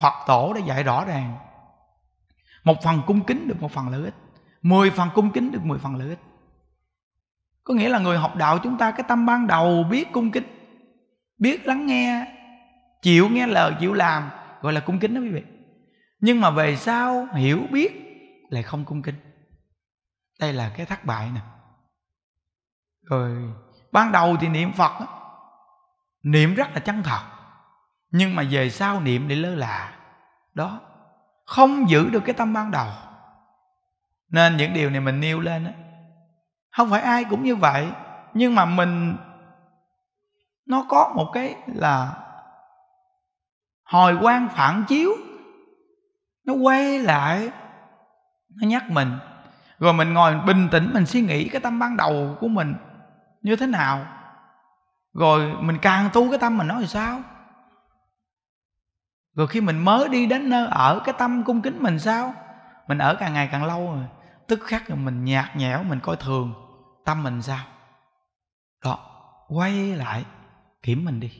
Phật tổ đã dạy rõ ràng Một phần cung kính được một phần lợi ích Mười phần cung kính được mười phần lợi ích Có nghĩa là người học đạo chúng ta Cái tâm ban đầu biết cung kính Biết lắng nghe Chịu nghe lời, chịu làm Gọi là cung kính đó quý vị Nhưng mà về sau hiểu biết Lại không cung kính Đây là cái thất bại nè Rồi ban đầu thì niệm Phật Niệm rất là chân thật nhưng mà về sau niệm để lơ là đó không giữ được cái tâm ban đầu nên những điều này mình nêu lên á không phải ai cũng như vậy nhưng mà mình nó có một cái là hồi quan phản chiếu nó quay lại nó nhắc mình rồi mình ngồi bình tĩnh mình suy nghĩ cái tâm ban đầu của mình như thế nào rồi mình càng tu cái tâm mình nói thì sao rồi khi mình mới đi đến nơi ở cái tâm cung kính mình sao mình ở càng ngày càng lâu rồi tức khắc rồi mình nhạt nhẽo mình coi thường tâm mình sao đó quay lại kiểm mình đi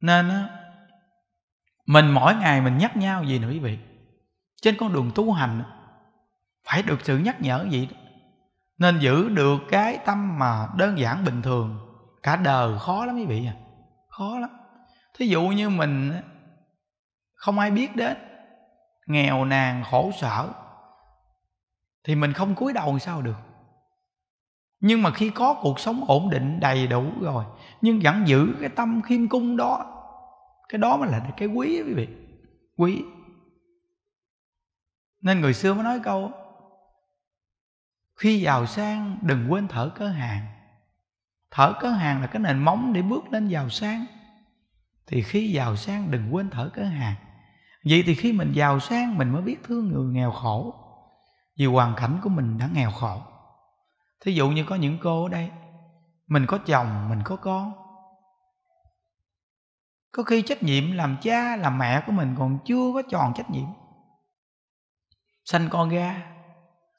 nên á mình mỗi ngày mình nhắc nhau gì nữa quý vị trên con đường tu hành phải được sự nhắc nhở vậy đó. nên giữ được cái tâm mà đơn giản bình thường cả đời khó lắm quý vị à khó lắm thí dụ như mình không ai biết đến nghèo nàn khổ sở thì mình không cúi đầu sao được nhưng mà khi có cuộc sống ổn định đầy đủ rồi nhưng vẫn giữ cái tâm khiêm cung đó cái đó mới là cái quý quý vị quý nên người xưa mới nói câu khi giàu sang đừng quên thở cơ hàng thở cơ hàng là cái nền móng để bước lên giàu sang thì khi giàu sang đừng quên thở cái hàng vậy thì khi mình giàu sang mình mới biết thương người nghèo khổ vì hoàn cảnh của mình đã nghèo khổ thí dụ như có những cô ở đây mình có chồng mình có con có khi trách nhiệm làm cha làm mẹ của mình còn chưa có tròn trách nhiệm sanh con ra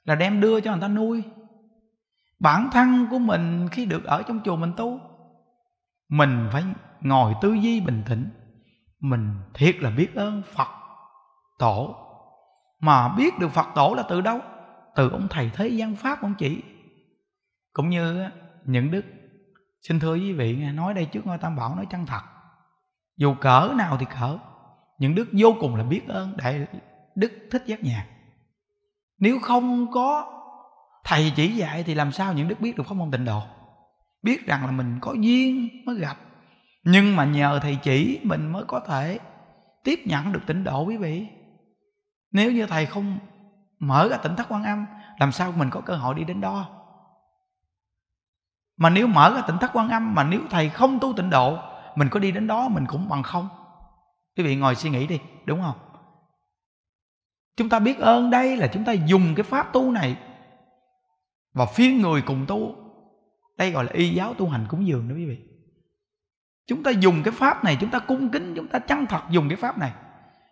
là đem đưa cho người ta nuôi bản thân của mình khi được ở trong chùa mình tu mình phải ngồi tư duy bình tĩnh mình thiệt là biết ơn phật tổ mà biết được phật tổ là từ đâu từ ông thầy thế gian pháp ông chỉ cũng như những đức xin thưa quý vị nói đây trước ngôi tam bảo nói chân thật dù cỡ nào thì cỡ những đức vô cùng là biết ơn đại đức thích giác nhạc nếu không có thầy chỉ dạy thì làm sao những đức biết được pháp môn tịnh độ biết rằng là mình có duyên mới gặp nhưng mà nhờ thầy chỉ mình mới có thể tiếp nhận được tịnh độ quý vị nếu như thầy không mở ra tỉnh thất quan âm làm sao mình có cơ hội đi đến đó mà nếu mở ra tỉnh thất quan âm mà nếu thầy không tu tịnh độ mình có đi đến đó mình cũng bằng không quý vị ngồi suy nghĩ đi đúng không chúng ta biết ơn đây là chúng ta dùng cái pháp tu này và phiên người cùng tu đây gọi là y giáo tu hành cúng dường đó quý vị chúng ta dùng cái pháp này chúng ta cung kính chúng ta chân thật dùng cái pháp này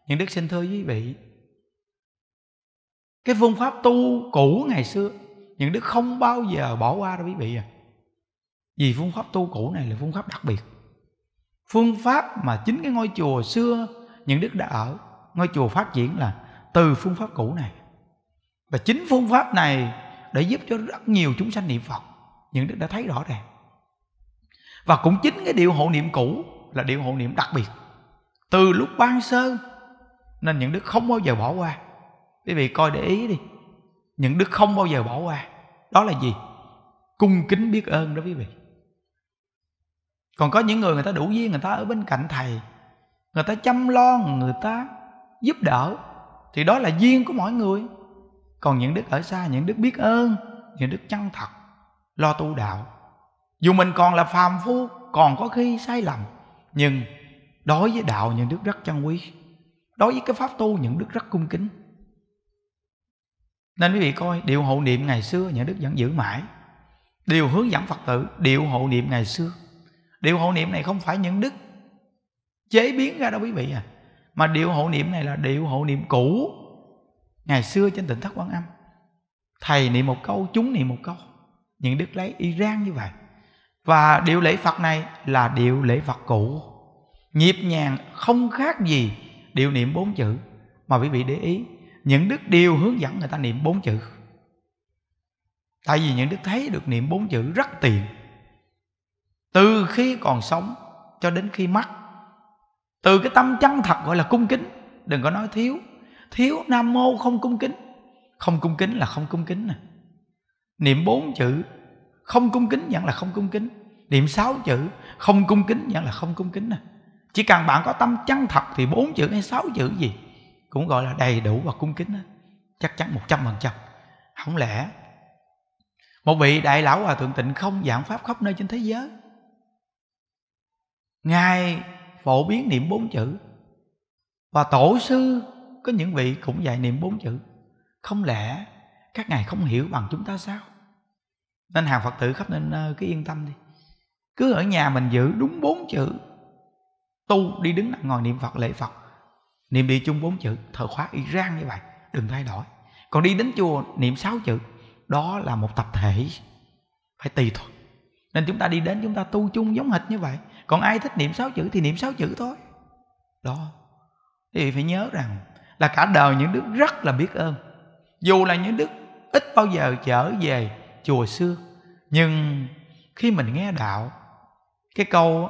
những đức xin thưa quý vị cái phương pháp tu cũ ngày xưa những đức không bao giờ bỏ qua đâu quý vị à vì phương pháp tu cũ này là phương pháp đặc biệt phương pháp mà chính cái ngôi chùa xưa những đức đã ở ngôi chùa phát triển là từ phương pháp cũ này và chính phương pháp này để giúp cho rất nhiều chúng sanh niệm phật những đức đã thấy rõ ràng và cũng chính cái điều hộ niệm cũ là điều hộ niệm đặc biệt từ lúc ban sơ nên những đức không bao giờ bỏ qua quý vị coi để ý đi những đức không bao giờ bỏ qua đó là gì cung kính biết ơn đó quý vị còn có những người người ta đủ duyên người ta ở bên cạnh thầy người ta chăm lo người ta giúp đỡ thì đó là duyên của mọi người còn những đức ở xa những đức biết ơn những đức chân thật lo tu đạo dù mình còn là phàm phu còn có khi sai lầm nhưng đối với đạo những đức rất chân quý đối với cái pháp tu những đức rất cung kính nên quý vị coi điều hộ niệm ngày xưa những đức vẫn giữ mãi điều hướng dẫn phật tử điều hộ niệm ngày xưa điều hộ niệm này không phải những đức chế biến ra đâu quý vị à mà điều hộ niệm này là điều hộ niệm cũ ngày xưa trên tỉnh thất quan âm thầy niệm một câu chúng niệm một câu những đức lấy y Iran như vậy và điệu lễ Phật này là điệu lễ Phật cũ nhịp nhàng không khác gì điệu niệm bốn chữ mà quý vị để ý những đức đều hướng dẫn người ta niệm bốn chữ tại vì những đức thấy được niệm bốn chữ rất tiện từ khi còn sống cho đến khi mất từ cái tâm chân thật gọi là cung kính đừng có nói thiếu thiếu nam mô không cung kính không cung kính là không cung kính nè à niệm bốn chữ không cung kính nhận là không cung kính niệm sáu chữ không cung kính nhận là không cung kính nè à. chỉ cần bạn có tâm chân thật thì bốn chữ hay sáu chữ gì cũng gọi là đầy đủ và cung kính chắc chắn một trăm phần trăm không lẽ một vị đại lão hòa thượng tịnh không giảng pháp khắp nơi trên thế giới ngài phổ biến niệm bốn chữ và tổ sư có những vị cũng dạy niệm bốn chữ không lẽ các ngài không hiểu bằng chúng ta sao nên hàng phật tử khắp nên nơi ờ, cứ yên tâm đi cứ ở nhà mình giữ đúng bốn chữ tu đi đứng nằm ngồi niệm phật lệ phật niệm đi chung bốn chữ thờ khóa y rang như vậy đừng thay đổi còn đi đến chùa niệm sáu chữ đó là một tập thể phải tùy thuộc nên chúng ta đi đến chúng ta tu chung giống hệt như vậy còn ai thích niệm sáu chữ thì niệm sáu chữ thôi đó thì phải nhớ rằng là cả đời những đức rất là biết ơn dù là những đức ít bao giờ trở về chùa xưa nhưng khi mình nghe đạo cái câu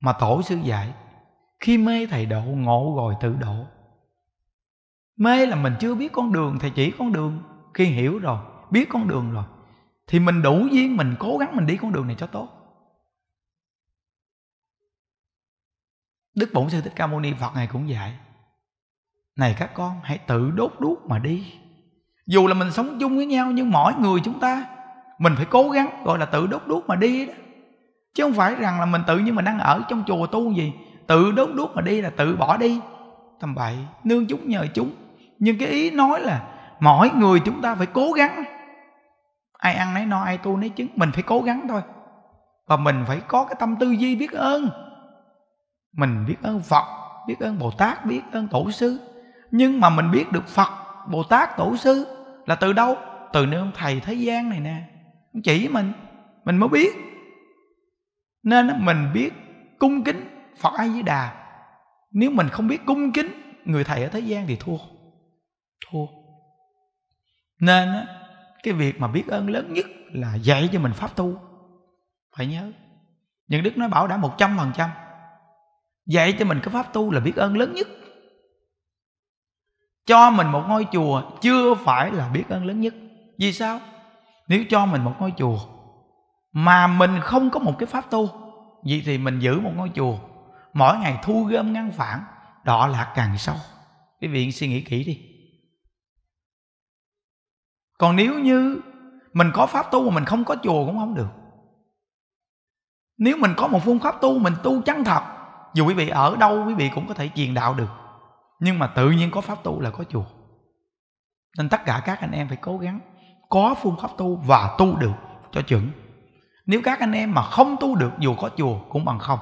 mà tổ sư dạy khi mê thầy độ ngộ rồi tự độ mê là mình chưa biết con đường thầy chỉ con đường khi hiểu rồi biết con đường rồi thì mình đủ duyên mình cố gắng mình đi con đường này cho tốt đức bổn sư thích ca mâu ni phật ngài cũng dạy này các con hãy tự đốt đuốc mà đi dù là mình sống chung với nhau nhưng mỗi người chúng ta mình phải cố gắng gọi là tự đốt đuốc mà đi đó chứ không phải rằng là mình tự nhiên mình đang ở trong chùa tu gì tự đốt đuốc mà đi là tự bỏ đi tầm bậy nương chúng nhờ chúng nhưng cái ý nói là mỗi người chúng ta phải cố gắng ai ăn nấy no ai tu nấy chứng mình phải cố gắng thôi và mình phải có cái tâm tư duy biết ơn mình biết ơn phật biết ơn bồ tát biết ơn tổ sư nhưng mà mình biết được phật bồ tát tổ sư là từ đâu từ nơi ông thầy thế gian này nè chỉ mình mình mới biết nên mình biết cung kính phật a di đà nếu mình không biết cung kính người thầy ở thế gian thì thua thua nên cái việc mà biết ơn lớn nhất là dạy cho mình pháp tu phải nhớ những đức nói bảo đã một trăm phần trăm dạy cho mình cái pháp tu là biết ơn lớn nhất cho mình một ngôi chùa chưa phải là biết ơn lớn nhất vì sao nếu cho mình một ngôi chùa mà mình không có một cái pháp tu vậy thì mình giữ một ngôi chùa mỗi ngày thu gom ngăn phản đọ lạc càng sâu quý vị suy nghĩ kỹ đi còn nếu như mình có pháp tu mà mình không có chùa cũng không được nếu mình có một phương pháp tu mình tu chân thật dù quý vị ở đâu quý vị cũng có thể truyền đạo được nhưng mà tự nhiên có pháp tu là có chùa nên tất cả các anh em phải cố gắng có phương pháp tu và tu được cho chuẩn nếu các anh em mà không tu được dù có chùa cũng bằng không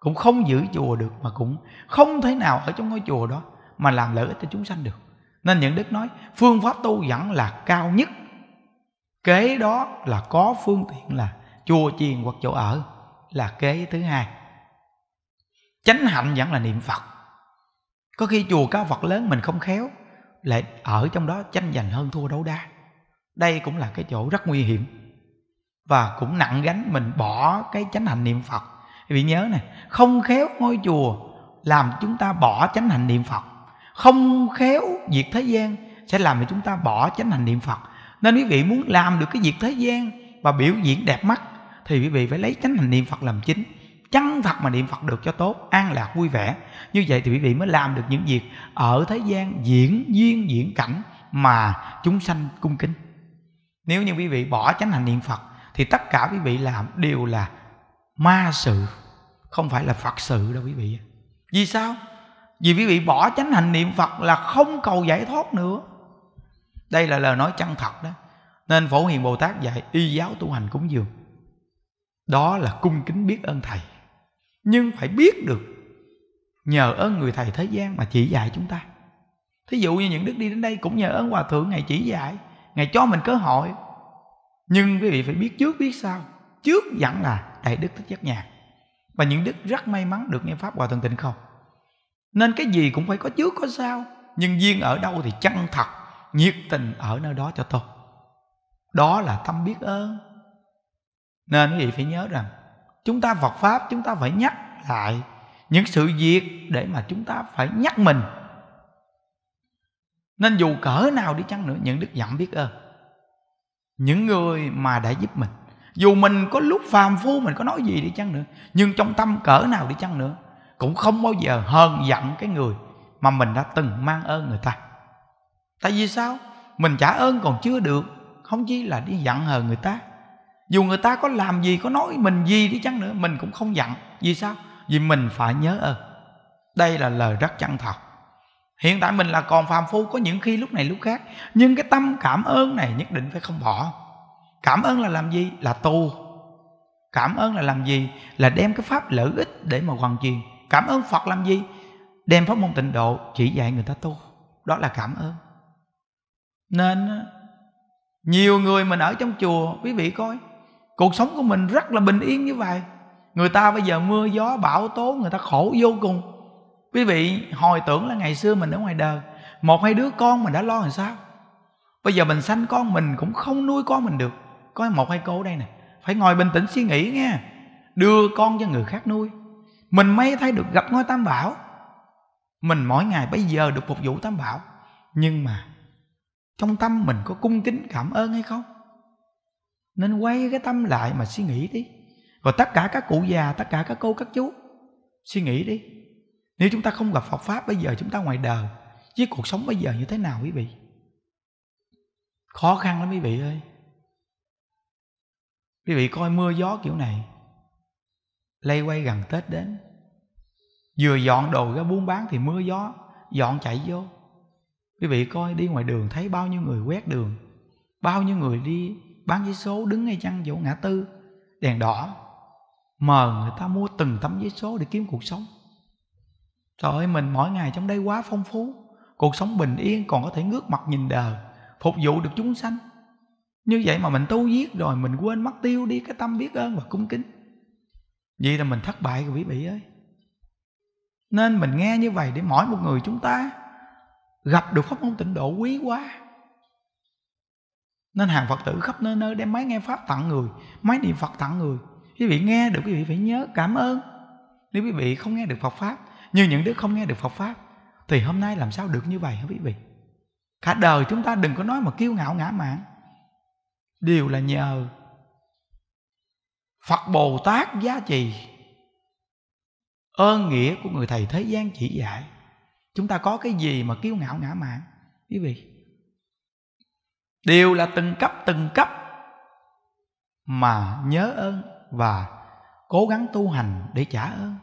cũng không giữ chùa được mà cũng không thể nào ở trong ngôi chùa đó mà làm lợi ích cho chúng sanh được nên những đức nói phương pháp tu vẫn là cao nhất kế đó là có phương tiện là chùa chiền hoặc chỗ ở là kế thứ hai chánh hạnh vẫn là niệm phật có khi chùa có vật lớn mình không khéo lại ở trong đó tranh giành hơn thua đấu đa đây cũng là cái chỗ rất nguy hiểm và cũng nặng gánh mình bỏ cái chánh hành niệm phật vì nhớ này không khéo ngôi chùa làm chúng ta bỏ chánh hành niệm phật không khéo việc thế gian sẽ làm cho chúng ta bỏ chánh hành niệm phật nên quý vị muốn làm được cái việc thế gian và biểu diễn đẹp mắt thì quý vị phải lấy chánh hành niệm phật làm chính chăng phật mà niệm Phật được cho tốt an lạc vui vẻ như vậy thì quý vị mới làm được những việc ở thế gian diễn duyên diễn cảnh mà chúng sanh cung kính nếu như quý vị bỏ chánh hành niệm Phật thì tất cả quý vị làm đều là ma sự không phải là Phật sự đâu quý vị vì sao vì quý vị bỏ chánh hành niệm Phật là không cầu giải thoát nữa đây là lời nói chân thật đó nên phổ hiền bồ tát dạy y giáo tu hành cúng dường đó là cung kính biết ơn thầy nhưng phải biết được nhờ ơn người thầy thế gian mà chỉ dạy chúng ta thí dụ như những đức đi đến đây cũng nhờ ơn hòa thượng ngày chỉ dạy ngày cho mình cơ hội nhưng quý vị phải biết trước biết sau trước vẫn là đại đức thích giác nhạc và những đức rất may mắn được nghe pháp hòa thượng tịnh không nên cái gì cũng phải có trước có sau nhưng duyên ở đâu thì chân thật nhiệt tình ở nơi đó cho tôi đó là tâm biết ơn nên quý vị phải nhớ rằng chúng ta Phật pháp chúng ta phải nhắc lại những sự việc để mà chúng ta phải nhắc mình nên dù cỡ nào đi chăng nữa những đức dặm biết ơn những người mà đã giúp mình dù mình có lúc phàm phu mình có nói gì đi chăng nữa nhưng trong tâm cỡ nào đi chăng nữa cũng không bao giờ hờn giận cái người mà mình đã từng mang ơn người ta tại vì sao mình trả ơn còn chưa được không chỉ là đi giận hờn người ta dù người ta có làm gì có nói mình gì đi chăng nữa mình cũng không giận vì sao vì mình phải nhớ ơn đây là lời rất chân thật hiện tại mình là còn phàm phu có những khi lúc này lúc khác nhưng cái tâm cảm ơn này nhất định phải không bỏ cảm ơn là làm gì là tu cảm ơn là làm gì là đem cái pháp lợi ích để mà hoàn truyền cảm ơn phật làm gì đem pháp môn tịnh độ chỉ dạy người ta tu đó là cảm ơn nên nhiều người mình ở trong chùa quý vị coi cuộc sống của mình rất là bình yên như vậy người ta bây giờ mưa gió bão tố người ta khổ vô cùng quý vị hồi tưởng là ngày xưa mình ở ngoài đời một hai đứa con mình đã lo làm sao bây giờ mình sanh con mình cũng không nuôi con mình được có một hai cô đây nè phải ngồi bình tĩnh suy nghĩ nghe đưa con cho người khác nuôi mình may thay được gặp ngôi tam bảo mình mỗi ngày bây giờ được phục vụ tam bảo nhưng mà trong tâm mình có cung kính cảm ơn hay không nên quay cái tâm lại mà suy nghĩ đi rồi tất cả các cụ già tất cả các cô các chú suy nghĩ đi nếu chúng ta không gặp phật pháp bây giờ chúng ta ngoài đời với cuộc sống bây giờ như thế nào quý vị khó khăn lắm quý vị ơi quý vị coi mưa gió kiểu này lây quay gần tết đến vừa dọn đồ ra buôn bán thì mưa gió dọn chạy vô quý vị coi đi ngoài đường thấy bao nhiêu người quét đường bao nhiêu người đi bán giấy số đứng ngay chăn chỗ ngã tư đèn đỏ mờ người ta mua từng tấm giấy số để kiếm cuộc sống trời ơi mình mỗi ngày trong đây quá phong phú cuộc sống bình yên còn có thể ngước mặt nhìn đời phục vụ được chúng sanh như vậy mà mình tu giết rồi mình quên mất tiêu đi cái tâm biết ơn và cung kính vậy là mình thất bại quý vị ơi nên mình nghe như vậy để mỗi một người chúng ta gặp được pháp môn tịnh độ quý quá nên hàng phật tử khắp nơi nơi đem máy nghe pháp tặng người máy niệm phật tặng người quý vị nghe được quý vị phải nhớ cảm ơn nếu quý vị không nghe được phật pháp như những đứa không nghe được phật pháp thì hôm nay làm sao được như vậy hả quý vị cả đời chúng ta đừng có nói mà kiêu ngạo ngã mạn điều là nhờ phật bồ tát giá trị, ơn nghĩa của người thầy thế gian chỉ dạy chúng ta có cái gì mà kiêu ngạo ngã mạn quý vị đều là từng cấp từng cấp mà nhớ ơn và cố gắng tu hành để trả ơn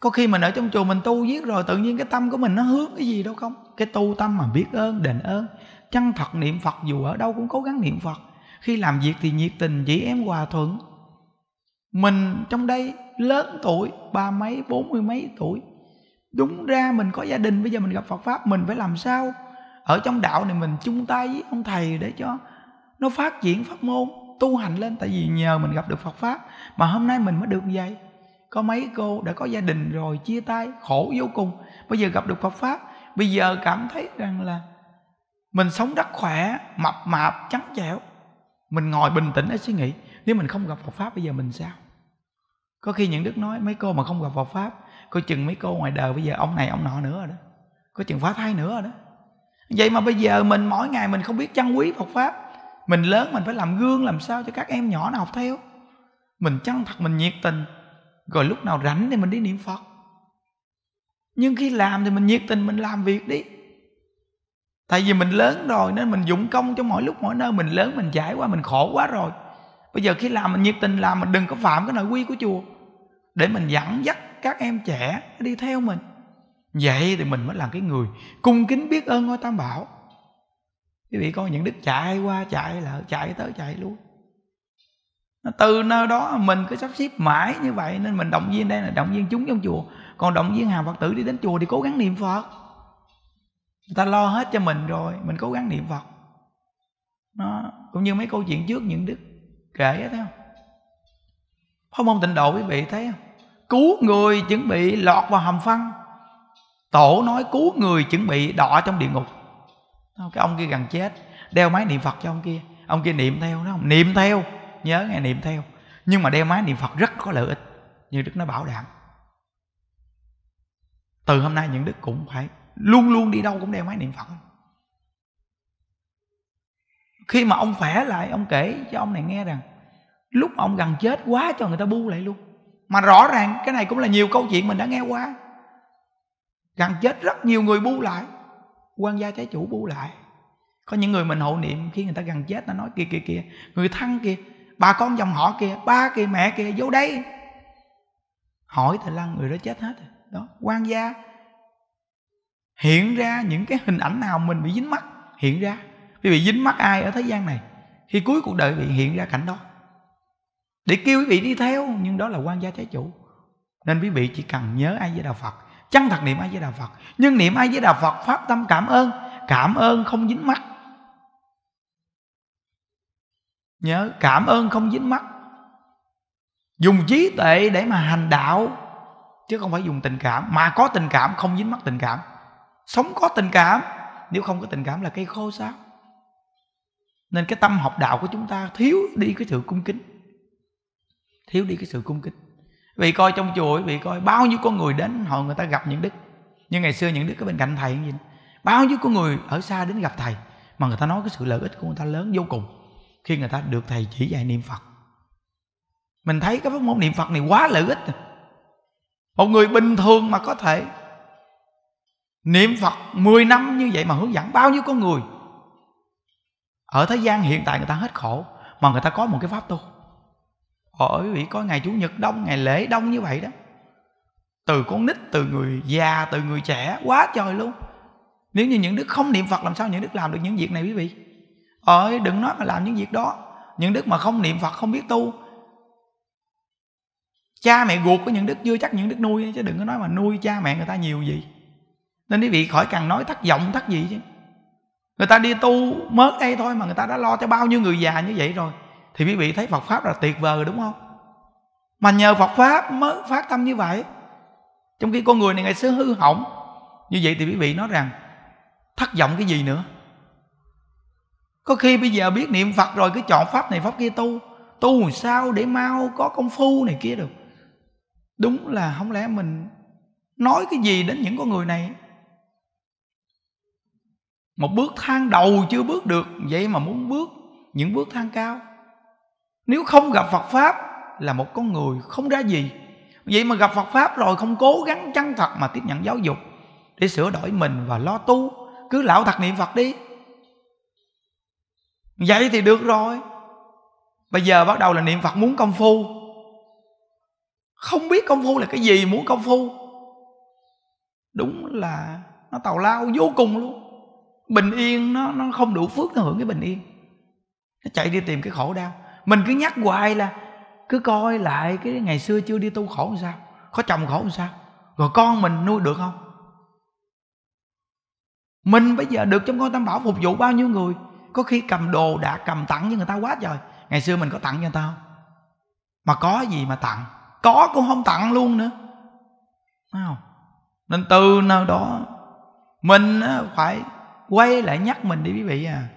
có khi mình ở trong chùa mình tu giết rồi tự nhiên cái tâm của mình nó hướng cái gì đâu không cái tu tâm mà biết ơn đền ơn chân thật niệm phật dù ở đâu cũng cố gắng niệm phật khi làm việc thì nhiệt tình chị em hòa thuận mình trong đây lớn tuổi ba mấy bốn mươi mấy tuổi đúng ra mình có gia đình bây giờ mình gặp phật pháp mình phải làm sao ở trong đạo này mình chung tay với ông thầy để cho nó phát triển pháp môn tu hành lên tại vì nhờ mình gặp được phật pháp mà hôm nay mình mới được vậy có mấy cô đã có gia đình rồi chia tay khổ vô cùng bây giờ gặp được phật pháp bây giờ cảm thấy rằng là mình sống rất khỏe mập mạp trắng trẻo mình ngồi bình tĩnh để suy nghĩ nếu mình không gặp phật pháp bây giờ mình sao có khi những đức nói mấy cô mà không gặp phật pháp coi chừng mấy cô ngoài đời bây giờ ông này ông nọ nữa rồi đó coi chừng phá thai nữa rồi đó vậy mà bây giờ mình mỗi ngày mình không biết trân quý Phật pháp mình lớn mình phải làm gương làm sao cho các em nhỏ nào học theo mình chân thật mình nhiệt tình rồi lúc nào rảnh thì mình đi niệm phật nhưng khi làm thì mình nhiệt tình mình làm việc đi tại vì mình lớn rồi nên mình dụng công cho mỗi lúc mỗi nơi mình lớn mình trải qua mình khổ quá rồi bây giờ khi làm mình nhiệt tình làm mình đừng có phạm cái nội quy của chùa để mình dẫn dắt các em trẻ đi theo mình vậy thì mình mới là cái người cung kính biết ơn ngôi tam bảo quý vị coi những đức chạy qua chạy lại chạy tới chạy lui từ nơi đó mình cứ sắp xếp mãi như vậy nên mình động viên đây là động viên chúng trong chùa còn động viên hàng phật tử đi đến chùa thì cố gắng niệm phật người ta lo hết cho mình rồi mình cố gắng niệm phật nó cũng như mấy câu chuyện trước những đức kể thấy không pháp môn tịnh độ quý vị thấy không cứu người chuẩn bị lọt vào hầm phân tổ nói cứu người chuẩn bị đọa trong địa ngục cái ông kia gần chết đeo máy niệm phật cho ông kia ông kia niệm theo đó niệm theo nhớ ngày niệm theo nhưng mà đeo máy niệm phật rất có lợi ích như đức nó bảo đảm từ hôm nay những đức cũng phải luôn luôn đi đâu cũng đeo máy niệm phật khi mà ông khỏe lại ông kể cho ông này nghe rằng lúc ông gần chết quá cho người ta bu lại luôn mà rõ ràng cái này cũng là nhiều câu chuyện mình đã nghe qua gần chết rất nhiều người bu lại quan gia trái chủ bu lại có những người mình hộ niệm khi người ta gần chết nó nói kia kia kia người thân kia bà con dòng họ kia ba kia mẹ kia vô đây hỏi thì lăng người đó chết hết đó quan gia hiện ra những cái hình ảnh nào mình bị dính mắt hiện ra vì bị dính mắt ai ở thế gian này khi cuối cuộc đời bị hiện ra cảnh đó để kêu quý vị đi theo nhưng đó là quan gia trái chủ nên quý vị chỉ cần nhớ ai với đạo phật chân thật niệm ai với đạo phật nhưng niệm ai với đạo phật pháp tâm cảm ơn cảm ơn không dính mắt nhớ cảm ơn không dính mắt dùng trí tuệ để mà hành đạo chứ không phải dùng tình cảm mà có tình cảm không dính mắt tình cảm sống có tình cảm nếu không có tình cảm là cây khô sao nên cái tâm học đạo của chúng ta thiếu đi cái sự cung kính thiếu đi cái sự cung kính vì coi trong chùa vì coi bao nhiêu con người đến họ người ta gặp những đức nhưng ngày xưa những đức ở bên cạnh thầy gì bao nhiêu con người ở xa đến gặp thầy mà người ta nói cái sự lợi ích của người ta lớn vô cùng khi người ta được thầy chỉ dạy niệm phật mình thấy cái pháp môn niệm phật này quá lợi ích một người bình thường mà có thể niệm phật 10 năm như vậy mà hướng dẫn bao nhiêu con người ở thế gian hiện tại người ta hết khổ mà người ta có một cái pháp tu ở quý vị có ngày chủ nhật đông ngày lễ đông như vậy đó từ con nít từ người già từ người trẻ quá trời luôn nếu như những đức không niệm phật làm sao những đức làm được những việc này quý vị ơi đừng nói mà làm những việc đó những đức mà không niệm phật không biết tu cha mẹ ruột của những đức chưa chắc những đức nuôi chứ đừng có nói mà nuôi cha mẹ người ta nhiều gì nên quý vị khỏi cần nói thất vọng thất gì chứ người ta đi tu mới đây thôi mà người ta đã lo cho bao nhiêu người già như vậy rồi thì quý vị thấy Phật pháp là tuyệt vời đúng không mà nhờ Phật pháp mới phát tâm như vậy trong khi con người này ngày xưa hư hỏng như vậy thì quý vị nói rằng thất vọng cái gì nữa có khi bây giờ biết niệm Phật rồi cứ chọn pháp này pháp kia tu tu làm sao để mau có công phu này kia được đúng là không lẽ mình nói cái gì đến những con người này một bước thang đầu chưa bước được vậy mà muốn bước những bước thang cao nếu không gặp phật pháp là một con người không ra gì vậy mà gặp phật pháp rồi không cố gắng chân thật mà tiếp nhận giáo dục để sửa đổi mình và lo tu cứ lão thật niệm phật đi vậy thì được rồi bây giờ bắt đầu là niệm phật muốn công phu không biết công phu là cái gì muốn công phu đúng là nó tào lao vô cùng luôn bình yên nó nó không đủ phước nó hưởng cái bình yên nó chạy đi tìm cái khổ đau mình cứ nhắc hoài là cứ coi lại cái ngày xưa chưa đi tu khổ làm sao có chồng khổ làm sao rồi con mình nuôi được không mình bây giờ được trong ngôi tam bảo phục vụ bao nhiêu người có khi cầm đồ đã cầm tặng với người ta quá trời ngày xưa mình có tặng cho người ta không mà có gì mà tặng có cũng không tặng luôn nữa Đúng không nên từ nào đó mình phải quay lại nhắc mình đi quý vị à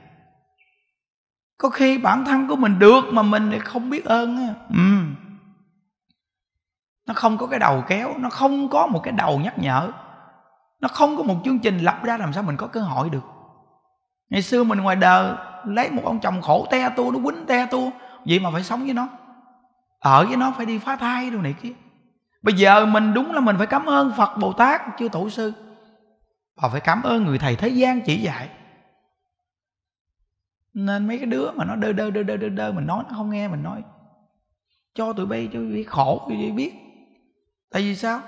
có khi bản thân của mình được mà mình lại không biết ơn ừ. nó không có cái đầu kéo nó không có một cái đầu nhắc nhở nó không có một chương trình lập ra làm sao mình có cơ hội được ngày xưa mình ngoài đời lấy một ông chồng khổ te tu nó quýnh te tu vậy mà phải sống với nó ở với nó phải đi phá thai đồ này kia bây giờ mình đúng là mình phải cảm ơn phật bồ tát chư tổ sư và phải cảm ơn người thầy thế gian chỉ dạy nên mấy cái đứa mà nó đơ đơ đơ đơ đơ đơ mình nói nó không nghe mình nói cho tụi bay cho bị khổ cho bay biết tại vì sao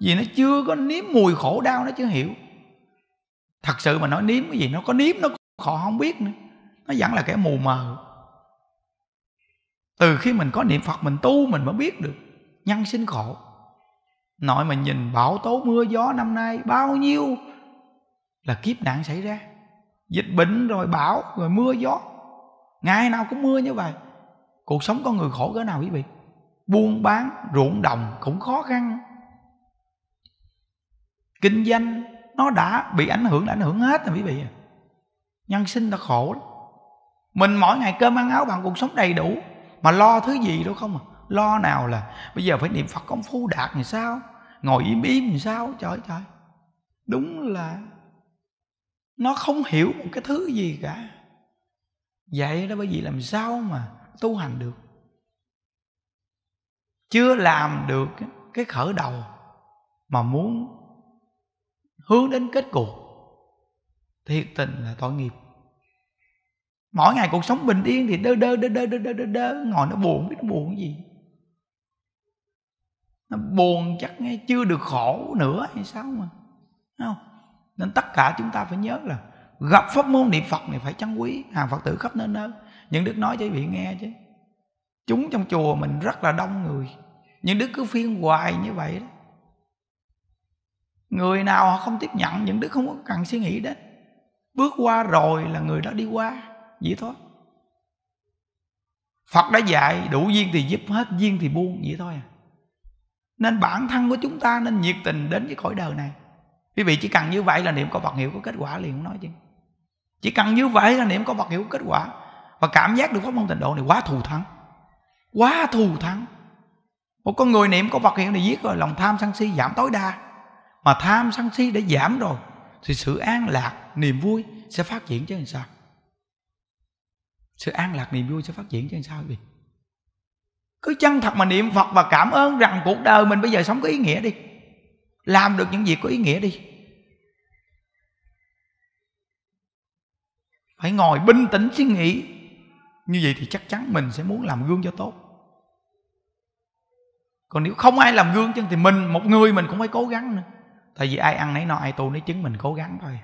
vì nó chưa có nếm mùi khổ đau nó chưa hiểu thật sự mà nói nếm cái gì nó có nếm nó khổ không biết nữa nó vẫn là kẻ mù mờ từ khi mình có niệm phật mình tu mình mới biết được nhân sinh khổ nội mình nhìn bão tố mưa gió năm nay bao nhiêu là kiếp nạn xảy ra dịch bệnh rồi bão rồi mưa gió ngày nào cũng mưa như vậy cuộc sống con người khổ cỡ nào quý vị buôn bán ruộng đồng cũng khó khăn kinh doanh nó đã bị ảnh hưởng đã ảnh hưởng hết rồi quý vị nhân sinh là khổ lắm mình mỗi ngày cơm ăn áo bằng cuộc sống đầy đủ mà lo thứ gì đâu không à lo nào là bây giờ phải niệm phật công phu đạt thì sao ngồi im im thì sao trời trời đúng là nó không hiểu một cái thứ gì cả vậy đó bởi vì làm sao mà tu hành được chưa làm được cái khởi đầu mà muốn hướng đến kết cục thiệt tình là tội nghiệp mỗi ngày cuộc sống bình yên thì đơ đơ đơ đơ đơ đơ đơ, đơ. ngồi nó buồn biết nó buồn gì nó buồn chắc nghe chưa được khổ nữa hay sao mà Đúng không nên tất cả chúng ta phải nhớ là gặp pháp môn niệm phật này phải trân quý hàng phật tử khắp nơi nơi những đức nói cho vị nghe chứ chúng trong chùa mình rất là đông người những đức cứ phiên hoài như vậy đó người nào họ không tiếp nhận những đức không có cần suy nghĩ đến bước qua rồi là người đó đi qua vậy thôi phật đã dạy đủ duyên thì giúp hết duyên thì buông vậy thôi à nên bản thân của chúng ta nên nhiệt tình đến với cõi đời này quý vị chỉ cần như vậy là niệm có vật hiệu có kết quả liền không nói chứ chỉ cần như vậy là niệm có vật hiệu có kết quả và cảm giác được pháp môn tịnh độ này quá thù thắng quá thù thắng một con người niệm có vật hiệu này giết rồi lòng tham sân si giảm tối đa mà tham sân si đã giảm rồi thì sự an lạc niềm vui sẽ phát triển chứ làm sao sự an lạc niềm vui sẽ phát triển chứ làm sao vậy cứ chân thật mà niệm phật và cảm ơn rằng cuộc đời mình bây giờ sống có ý nghĩa đi làm được những việc có ý nghĩa đi phải ngồi bình tĩnh suy nghĩ như vậy thì chắc chắn mình sẽ muốn làm gương cho tốt còn nếu không ai làm gương chứ thì mình một người mình cũng phải cố gắng nữa tại vì ai ăn nấy no ai tu nấy chứng mình cố gắng thôi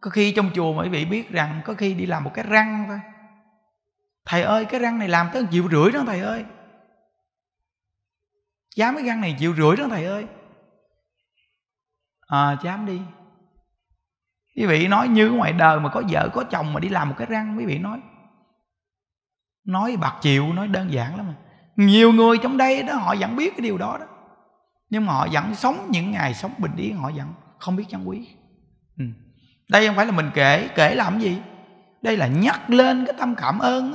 có khi trong chùa mấy vị biết rằng có khi đi làm một cái răng thôi thầy ơi cái răng này làm tới chịu rưỡi đó thầy ơi Chám cái găng này chịu rưỡi đó thầy ơi À chám đi Quý vị nói như ngoài đời mà có vợ có chồng mà đi làm một cái răng Quý vị nói Nói bạc chịu nói đơn giản lắm mà. Nhiều người trong đây đó họ vẫn biết cái điều đó đó Nhưng mà họ vẫn sống những ngày sống bình yên Họ vẫn không biết trân quý ừ. Đây không phải là mình kể Kể làm gì Đây là nhắc lên cái tâm cảm ơn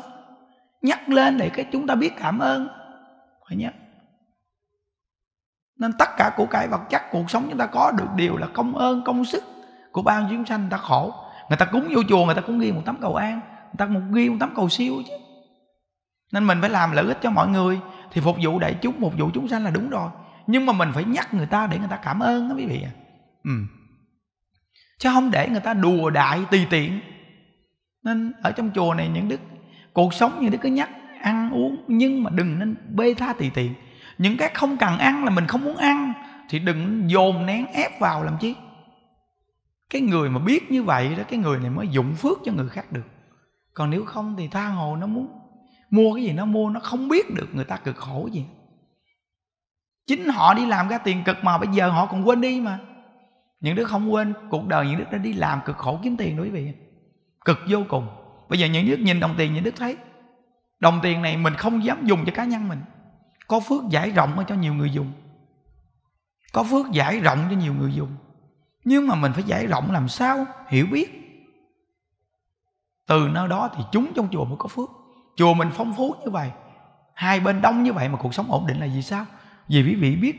Nhắc lên để cái chúng ta biết cảm ơn Phải nhắc nên tất cả của cải vật chất cuộc sống chúng ta có được đều là công ơn công sức của bao nhiêu chúng sanh ta khổ người ta cúng vô chùa người ta cũng ghi một tấm cầu an người ta cũng ghi một tấm cầu siêu chứ nên mình phải làm lợi ích cho mọi người thì phục vụ đại chúng phục vụ chúng sanh là đúng rồi nhưng mà mình phải nhắc người ta để người ta cảm ơn đó quý vị à ừ. chứ không để người ta đùa đại tùy tiện nên ở trong chùa này những đức cuộc sống như đức cứ nhắc ăn uống nhưng mà đừng nên bê tha tùy tiện những cái không cần ăn là mình không muốn ăn thì đừng dồn nén ép vào làm chi cái người mà biết như vậy đó cái người này mới dụng phước cho người khác được còn nếu không thì tha hồ nó muốn mua cái gì nó mua nó không biết được người ta cực khổ gì chính họ đi làm ra tiền cực mà bây giờ họ còn quên đi mà những đứa không quên cuộc đời những đứa đã đi làm cực khổ kiếm tiền đó quý vị cực vô cùng bây giờ những đứa nhìn đồng tiền những đứa thấy đồng tiền này mình không dám dùng cho cá nhân mình có phước giải rộng cho nhiều người dùng có phước giải rộng cho nhiều người dùng nhưng mà mình phải giải rộng làm sao hiểu biết từ nơi đó thì chúng trong chùa mới có phước chùa mình phong phú như vậy hai bên đông như vậy mà cuộc sống ổn định là vì sao vì quý vị biết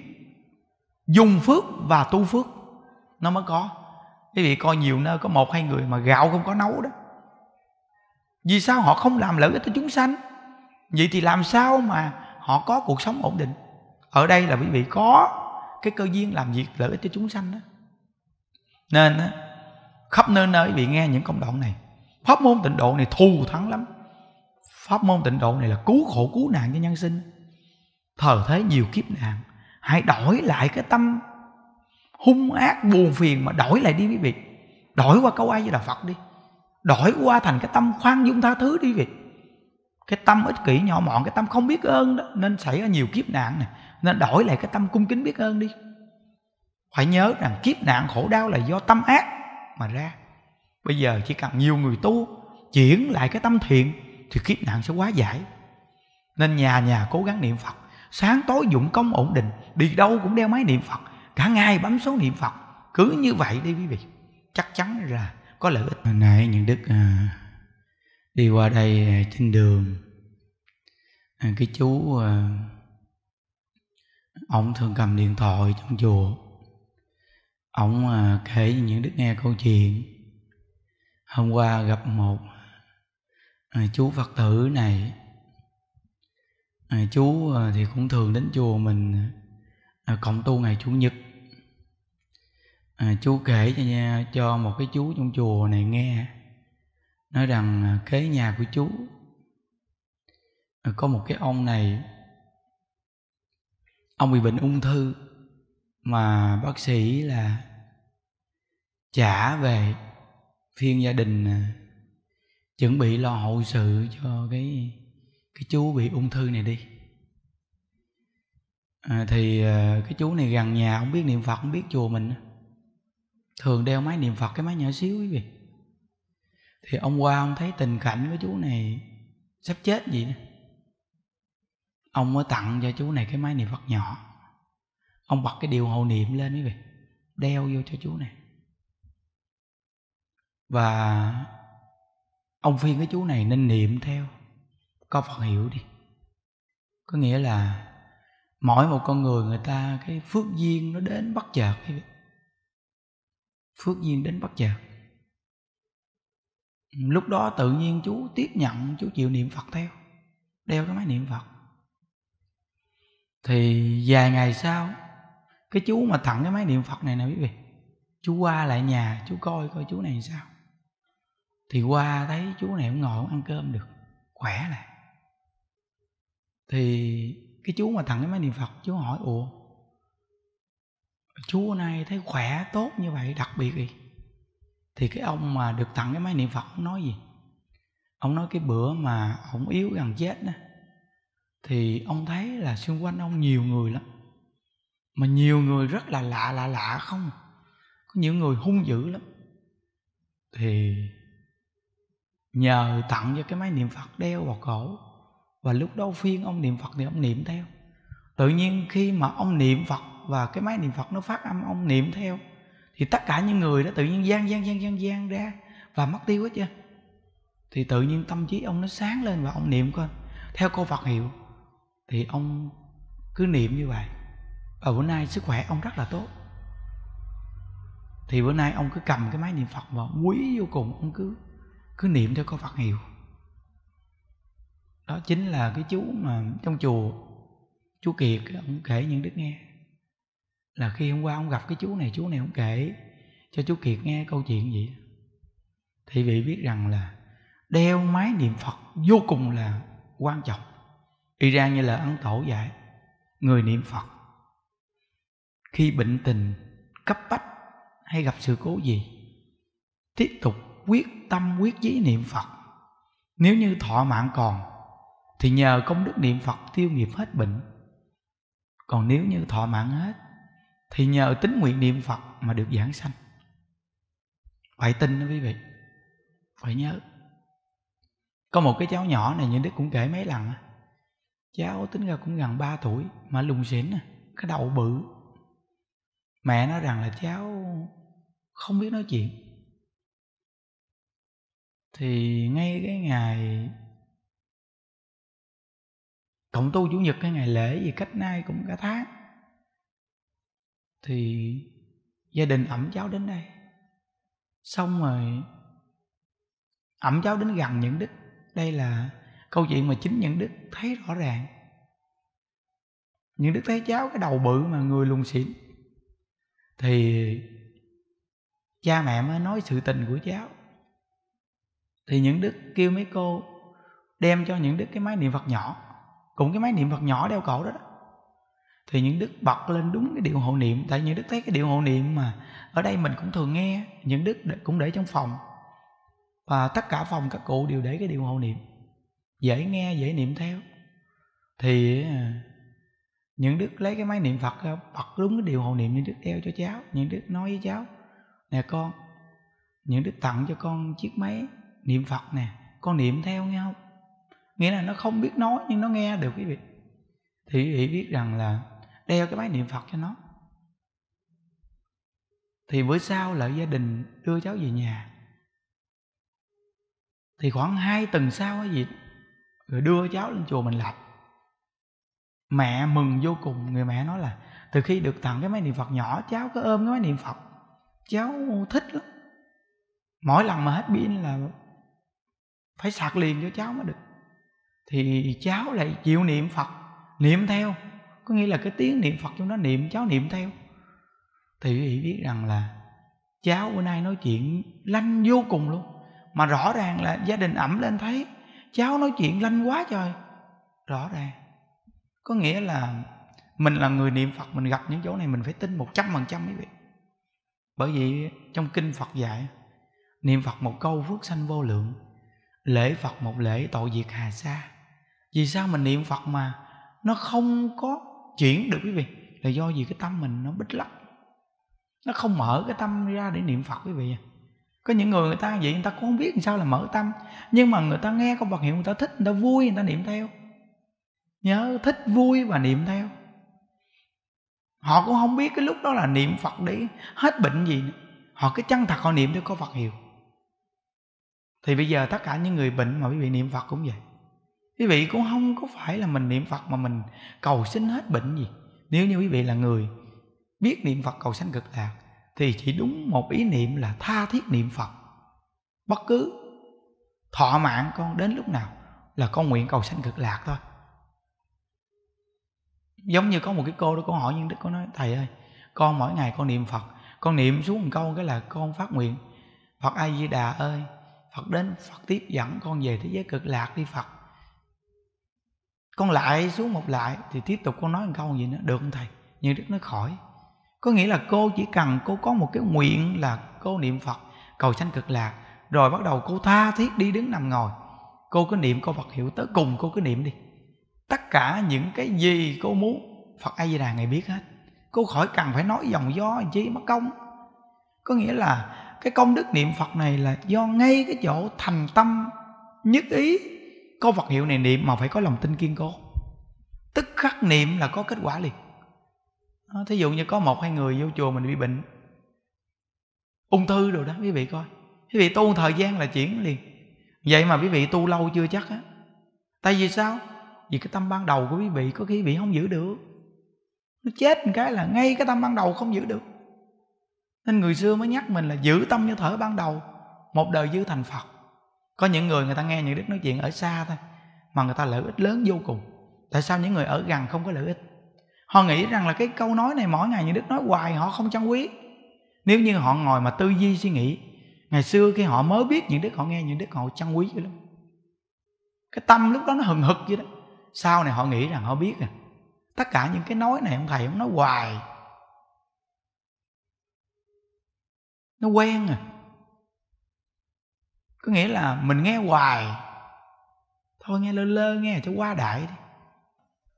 dùng phước và tu phước nó mới có quý vị coi nhiều nơi có một hai người mà gạo không có nấu đó vì sao họ không làm lợi ích cho chúng sanh vậy thì làm sao mà họ có cuộc sống ổn định ở đây là quý vị có cái cơ duyên làm việc lợi ích cho chúng sanh đó nên khắp nơi nơi quý vị nghe những công đoạn này pháp môn tịnh độ này thù thắng lắm pháp môn tịnh độ này là cứu khổ cứu nạn cho nhân sinh thờ thế nhiều kiếp nạn hãy đổi lại cái tâm hung ác buồn phiền mà đổi lại đi quý vị đổi qua câu ai với đạo phật đi đổi qua thành cái tâm khoan dung tha thứ đi quý vị cái tâm ích kỷ nhỏ mọn cái tâm không biết ơn đó nên xảy ra nhiều kiếp nạn này nên đổi lại cái tâm cung kính biết ơn đi phải nhớ rằng kiếp nạn khổ đau là do tâm ác mà ra bây giờ chỉ cần nhiều người tu chuyển lại cái tâm thiện thì kiếp nạn sẽ quá giải nên nhà nhà cố gắng niệm phật sáng tối dụng công ổn định đi đâu cũng đeo máy niệm phật cả ngày bấm số niệm phật cứ như vậy đi quý vị chắc chắn là có lợi ích này những đức à, đi qua đây à, trên đường à, cái chú à, ông thường cầm điện thoại trong chùa ông kể những đức nghe câu chuyện hôm qua gặp một chú phật tử này chú thì cũng thường đến chùa mình cộng tu ngày chủ nhật chú kể cho, cho một cái chú trong chùa này nghe nói rằng à, kế nhà của chú có một cái ông này ông bị bệnh ung thư mà bác sĩ là trả về phiên gia đình à, chuẩn bị lo hậu sự cho cái cái chú bị ung thư này đi à, thì à, cái chú này gần nhà không biết niệm phật không biết chùa mình thường đeo máy niệm phật cái máy nhỏ xíu quý vị thì ông qua ông thấy tình cảnh của chú này sắp chết gì đó ông mới tặng cho chú này cái máy niệm phật nhỏ ông bật cái điều hộ niệm lên quý vị đeo vô cho chú này và ông phiên cái chú này nên niệm theo có phật hiểu đi có nghĩa là mỗi một con người người ta cái phước duyên nó đến bất chợt phước duyên đến bất chợt lúc đó tự nhiên chú tiếp nhận chú chịu niệm phật theo đeo cái máy niệm phật thì vài ngày sau cái chú mà tặng cái máy niệm phật này nè quý vị chú qua lại nhà chú coi coi chú này sao thì qua thấy chú này cũng ngồi không ăn cơm được khỏe lại thì cái chú mà tặng cái máy niệm phật chú hỏi ủa chú nay thấy khỏe tốt như vậy đặc biệt gì thì cái ông mà được tặng cái máy niệm phật ông nói gì ông nói cái bữa mà ông yếu gần chết đó thì ông thấy là xung quanh ông nhiều người lắm mà nhiều người rất là lạ lạ lạ không à. có những người hung dữ lắm thì nhờ tặng cho cái máy niệm phật đeo vào cổ và lúc đó phiên ông niệm phật thì ông niệm theo tự nhiên khi mà ông niệm phật và cái máy niệm phật nó phát âm ông niệm theo thì tất cả những người đó tự nhiên gian gian gian gian gian ra và mất tiêu hết chưa thì tự nhiên tâm trí ông nó sáng lên và ông niệm coi theo cô Phật hiệu thì ông cứ niệm như vậy và bữa nay sức khỏe ông rất là tốt thì bữa nay ông cứ cầm cái máy niệm Phật và quý vô cùng ông cứ cứ niệm theo câu Phật hiệu đó chính là cái chú mà trong chùa chú Kiệt ông kể những đức nghe là khi hôm qua ông gặp cái chú này chú này ông kể cho chú kiệt nghe câu chuyện gì thì vị biết rằng là đeo máy niệm phật vô cùng là quan trọng y ra như là ấn tổ dạy người niệm phật khi bệnh tình cấp bách hay gặp sự cố gì tiếp tục quyết tâm quyết chí niệm phật nếu như thọ mạng còn thì nhờ công đức niệm phật tiêu nghiệp hết bệnh còn nếu như thọ mạng hết thì nhờ tính nguyện niệm phật mà được giảng sanh phải tin đó quý vị phải nhớ có một cái cháu nhỏ này như đức cũng kể mấy lần cháu tính ra cũng gần 3 tuổi mà lùng xỉn à, cái đầu bự mẹ nói rằng là cháu không biết nói chuyện thì ngay cái ngày cộng tu chủ nhật cái ngày lễ gì cách nay cũng cả tháng thì gia đình ẩm cháu đến đây xong rồi ẩm cháu đến gần những đức đây là câu chuyện mà chính những đức thấy rõ ràng những đức thấy cháu cái đầu bự mà người lùng xỉn thì cha mẹ mới nói sự tình của cháu thì những đức kêu mấy cô đem cho những đức cái máy niệm phật nhỏ cũng cái máy niệm phật nhỏ đeo cổ đó, đó thì những đức bật lên đúng cái điệu hộ niệm tại những đức thấy cái điệu hộ niệm mà ở đây mình cũng thường nghe những đức cũng để trong phòng và tất cả phòng các cụ đều để cái điệu hộ niệm dễ nghe dễ niệm theo thì à, những đức lấy cái máy niệm phật bật đúng cái điều hộ niệm những đức đeo cho cháu những đức nói với cháu nè con những đức tặng cho con chiếc máy niệm phật nè con niệm theo nghe không nghĩa là nó không biết nói nhưng nó nghe được cái việc thì quý biết rằng là đeo cái máy niệm phật cho nó thì bữa sau lại gia đình đưa cháu về nhà thì khoảng hai tuần sau hay gì rồi đưa cháu lên chùa mình lập mẹ mừng vô cùng người mẹ nói là từ khi được tặng cái máy niệm phật nhỏ cháu cứ ôm cái máy niệm phật cháu thích lắm mỗi lần mà hết pin là phải sạc liền cho cháu mới được thì cháu lại chịu niệm phật niệm theo có nghĩa là cái tiếng niệm phật trong đó niệm cháu niệm theo thì quý vị biết rằng là cháu bữa nay nói chuyện lanh vô cùng luôn mà rõ ràng là gia đình ẩm lên thấy cháu nói chuyện lanh quá trời rõ ràng có nghĩa là mình là người niệm phật mình gặp những chỗ này mình phải tin một trăm phần trăm quý vị bởi vì trong kinh phật dạy niệm phật một câu phước sanh vô lượng lễ phật một lễ tội diệt hà sa vì sao mình niệm phật mà nó không có chuyển được quý vị là do gì cái tâm mình nó bích lấp nó không mở cái tâm ra để niệm phật quý vị à. có những người người ta vậy người ta cũng không biết làm sao là mở tâm nhưng mà người ta nghe câu vật hiệu người ta thích người ta vui người ta niệm theo nhớ thích vui và niệm theo họ cũng không biết cái lúc đó là niệm phật để hết bệnh gì nữa. họ cứ chân thật họ niệm để có phật hiệu thì bây giờ tất cả những người bệnh mà quý vị niệm phật cũng vậy quý vị cũng không có phải là mình niệm phật mà mình cầu xin hết bệnh gì nếu như quý vị là người biết niệm phật cầu sanh cực lạc thì chỉ đúng một ý niệm là tha thiết niệm phật bất cứ thọ mạng con đến lúc nào là con nguyện cầu sanh cực lạc thôi giống như có một cái cô đó con hỏi nhưng đức có nói thầy ơi con mỗi ngày con niệm phật con niệm xuống một câu cái là con phát nguyện phật a di đà ơi phật đến phật tiếp dẫn con về thế giới cực lạc đi phật con lại xuống một lại thì tiếp tục con nói một câu gì nữa được không thầy nhưng đức nói khỏi có nghĩa là cô chỉ cần cô có một cái nguyện là cô niệm phật cầu sanh cực lạc rồi bắt đầu cô tha thiết đi đứng nằm ngồi cô cứ niệm cô phật hiểu tới cùng cô cứ niệm đi tất cả những cái gì cô muốn phật a di đà ngày biết hết cô khỏi cần phải nói dòng do chi mất công có nghĩa là cái công đức niệm phật này là do ngay cái chỗ thành tâm nhất ý có vật hiệu này niệm mà phải có lòng tin kiên cố tức khắc niệm là có kết quả liền thí dụ như có một hai người vô chùa mình bị bệnh ung thư rồi đó quý vị coi quý vị tu thời gian là chuyển liền vậy mà quý vị tu lâu chưa chắc á tại vì sao vì cái tâm ban đầu của quý vị có khi quý vị không giữ được nó chết một cái là ngay cái tâm ban đầu không giữ được nên người xưa mới nhắc mình là giữ tâm như thở ban đầu một đời dư thành phật có những người người ta nghe những đức nói chuyện ở xa thôi mà người ta lợi ích lớn vô cùng tại sao những người ở gần không có lợi ích họ nghĩ rằng là cái câu nói này mỗi ngày những đức nói hoài họ không trân quý nếu như họ ngồi mà tư duy suy nghĩ ngày xưa khi họ mới biết những đức họ nghe những đức họ trân quý dữ lắm cái tâm lúc đó nó hừng hực vậy đó sau này họ nghĩ rằng họ biết rồi tất cả những cái nói này ông thầy ông nói hoài nó quen à có nghĩa là mình nghe hoài thôi nghe lơ lơ nghe cho qua đại đi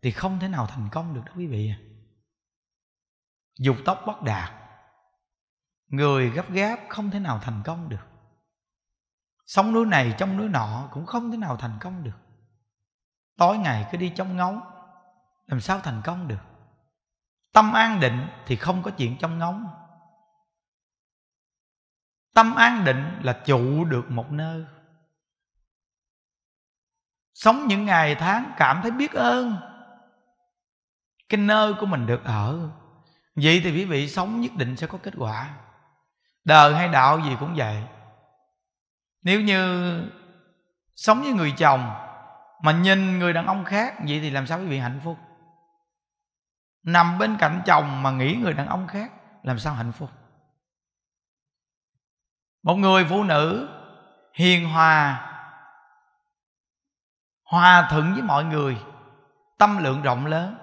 thì không thể nào thành công được đó quý vị à dục tốc bất đạt người gấp gáp không thể nào thành công được sống núi này trong núi nọ cũng không thể nào thành công được tối ngày cứ đi trong ngóng làm sao thành công được tâm an định thì không có chuyện trong ngóng tâm an định là trụ được một nơi sống những ngày tháng cảm thấy biết ơn cái nơi của mình được ở vậy thì quý vị sống nhất định sẽ có kết quả đời hay đạo gì cũng vậy nếu như sống với người chồng mà nhìn người đàn ông khác vậy thì làm sao quý vị hạnh phúc nằm bên cạnh chồng mà nghĩ người đàn ông khác làm sao hạnh phúc một người phụ nữ hiền hòa hòa thuận với mọi người tâm lượng rộng lớn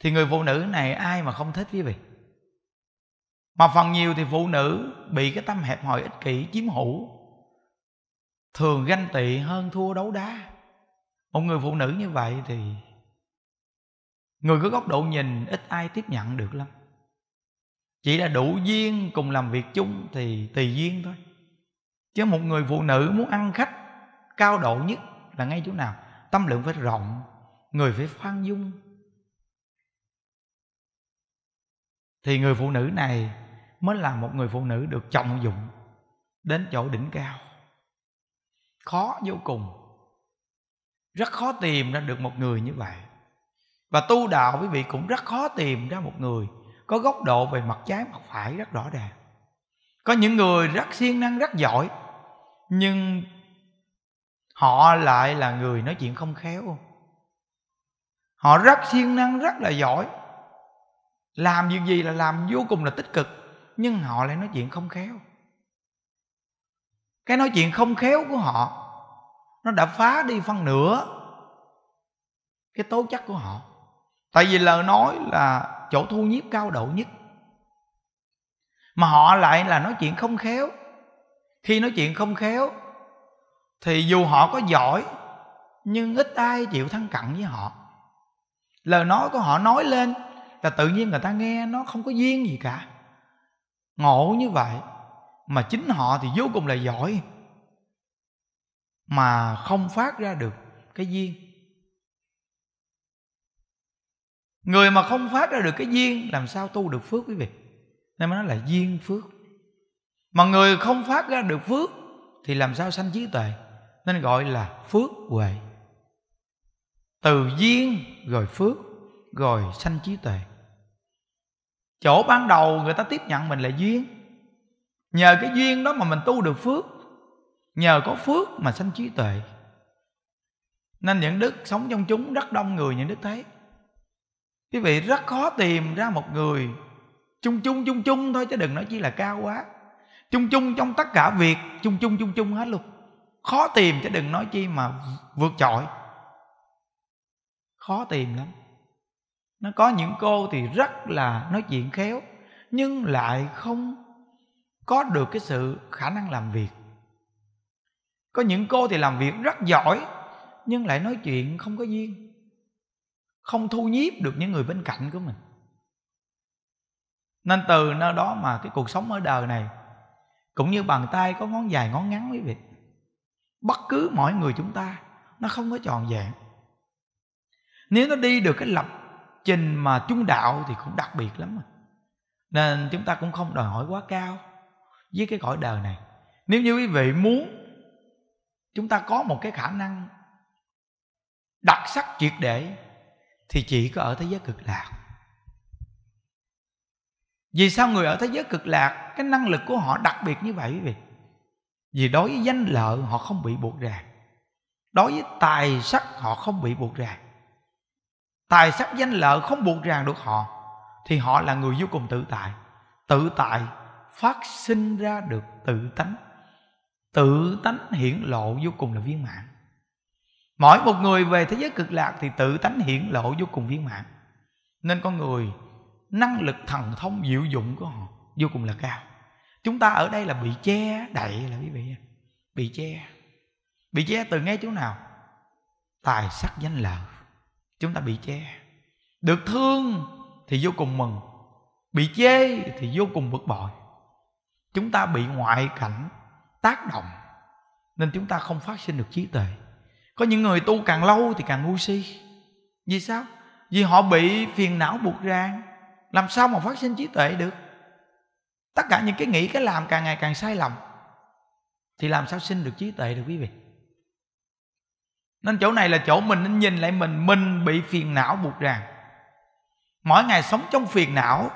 thì người phụ nữ này ai mà không thích quý vị mà phần nhiều thì phụ nữ bị cái tâm hẹp hòi ích kỷ chiếm hữu thường ganh tị hơn thua đấu đá một người phụ nữ như vậy thì người có góc độ nhìn ít ai tiếp nhận được lắm chỉ là đủ duyên cùng làm việc chung thì tùy duyên thôi chứ một người phụ nữ muốn ăn khách cao độ nhất là ngay chỗ nào tâm lượng phải rộng người phải khoan dung thì người phụ nữ này mới là một người phụ nữ được trọng dụng đến chỗ đỉnh cao khó vô cùng rất khó tìm ra được một người như vậy và tu đạo quý vị cũng rất khó tìm ra một người có góc độ về mặt trái mặt phải rất rõ ràng có những người rất siêng năng rất giỏi nhưng họ lại là người nói chuyện không khéo họ rất siêng năng rất là giỏi làm việc gì là làm vô cùng là tích cực nhưng họ lại nói chuyện không khéo cái nói chuyện không khéo của họ nó đã phá đi phân nửa cái tố chất của họ tại vì lời nói là chỗ thu nhiếp cao độ nhất mà họ lại là nói chuyện không khéo khi nói chuyện không khéo thì dù họ có giỏi nhưng ít ai chịu thân cận với họ lời nói của họ nói lên là tự nhiên người ta nghe nó không có duyên gì cả ngộ như vậy mà chính họ thì vô cùng là giỏi mà không phát ra được cái duyên người mà không phát ra được cái duyên làm sao tu được phước quý vị nên mới nói là duyên phước mà người không phát ra được phước thì làm sao sanh trí tuệ nên gọi là phước huệ từ duyên rồi phước rồi sanh trí tuệ chỗ ban đầu người ta tiếp nhận mình là duyên nhờ cái duyên đó mà mình tu được phước nhờ có phước mà sanh trí tuệ nên những đức sống trong chúng rất đông người những đức thấy quý vị rất khó tìm ra một người chung chung chung chung thôi chứ đừng nói chi là cao quá chung chung trong tất cả việc chung chung chung chung hết luôn khó tìm chứ đừng nói chi mà vượt trội khó tìm lắm nó có những cô thì rất là nói chuyện khéo nhưng lại không có được cái sự khả năng làm việc có những cô thì làm việc rất giỏi nhưng lại nói chuyện không có duyên không thu nhiếp được những người bên cạnh của mình nên từ nơi đó mà cái cuộc sống ở đời này cũng như bàn tay có ngón dài ngón ngắn quý vị bất cứ mỗi người chúng ta nó không có tròn vẹn nếu nó đi được cái lập trình mà trung đạo thì cũng đặc biệt lắm mà. nên chúng ta cũng không đòi hỏi quá cao với cái cõi đời này nếu như quý vị muốn chúng ta có một cái khả năng đặc sắc triệt để thì chỉ có ở thế giới cực lạc vì sao người ở thế giới cực lạc cái năng lực của họ đặc biệt như vậy quý vị vì đối với danh lợi họ không bị buộc ràng đối với tài sắc họ không bị buộc ràng tài sắc danh lợi không buộc ràng được họ thì họ là người vô cùng tự tại tự tại phát sinh ra được tự tánh tự tánh hiển lộ vô cùng là viên mãn mỗi một người về thế giới cực lạc thì tự tánh hiển lộ vô cùng viên mãn nên con người năng lực thần thông diệu dụng của họ vô cùng là cao chúng ta ở đây là bị che đậy là quý vị bị che bị che từ ngay chỗ nào tài sắc danh lợi chúng ta bị che được thương thì vô cùng mừng bị chê thì vô cùng bực bội chúng ta bị ngoại cảnh tác động nên chúng ta không phát sinh được trí tuệ có những người tu càng lâu thì càng ngu si vì sao vì họ bị phiền não buộc ràng làm sao mà phát sinh trí tuệ được tất cả những cái nghĩ cái làm càng ngày càng sai lầm thì làm sao sinh được trí tuệ được quý vị nên chỗ này là chỗ mình nên nhìn lại mình mình bị phiền não buộc ràng mỗi ngày sống trong phiền não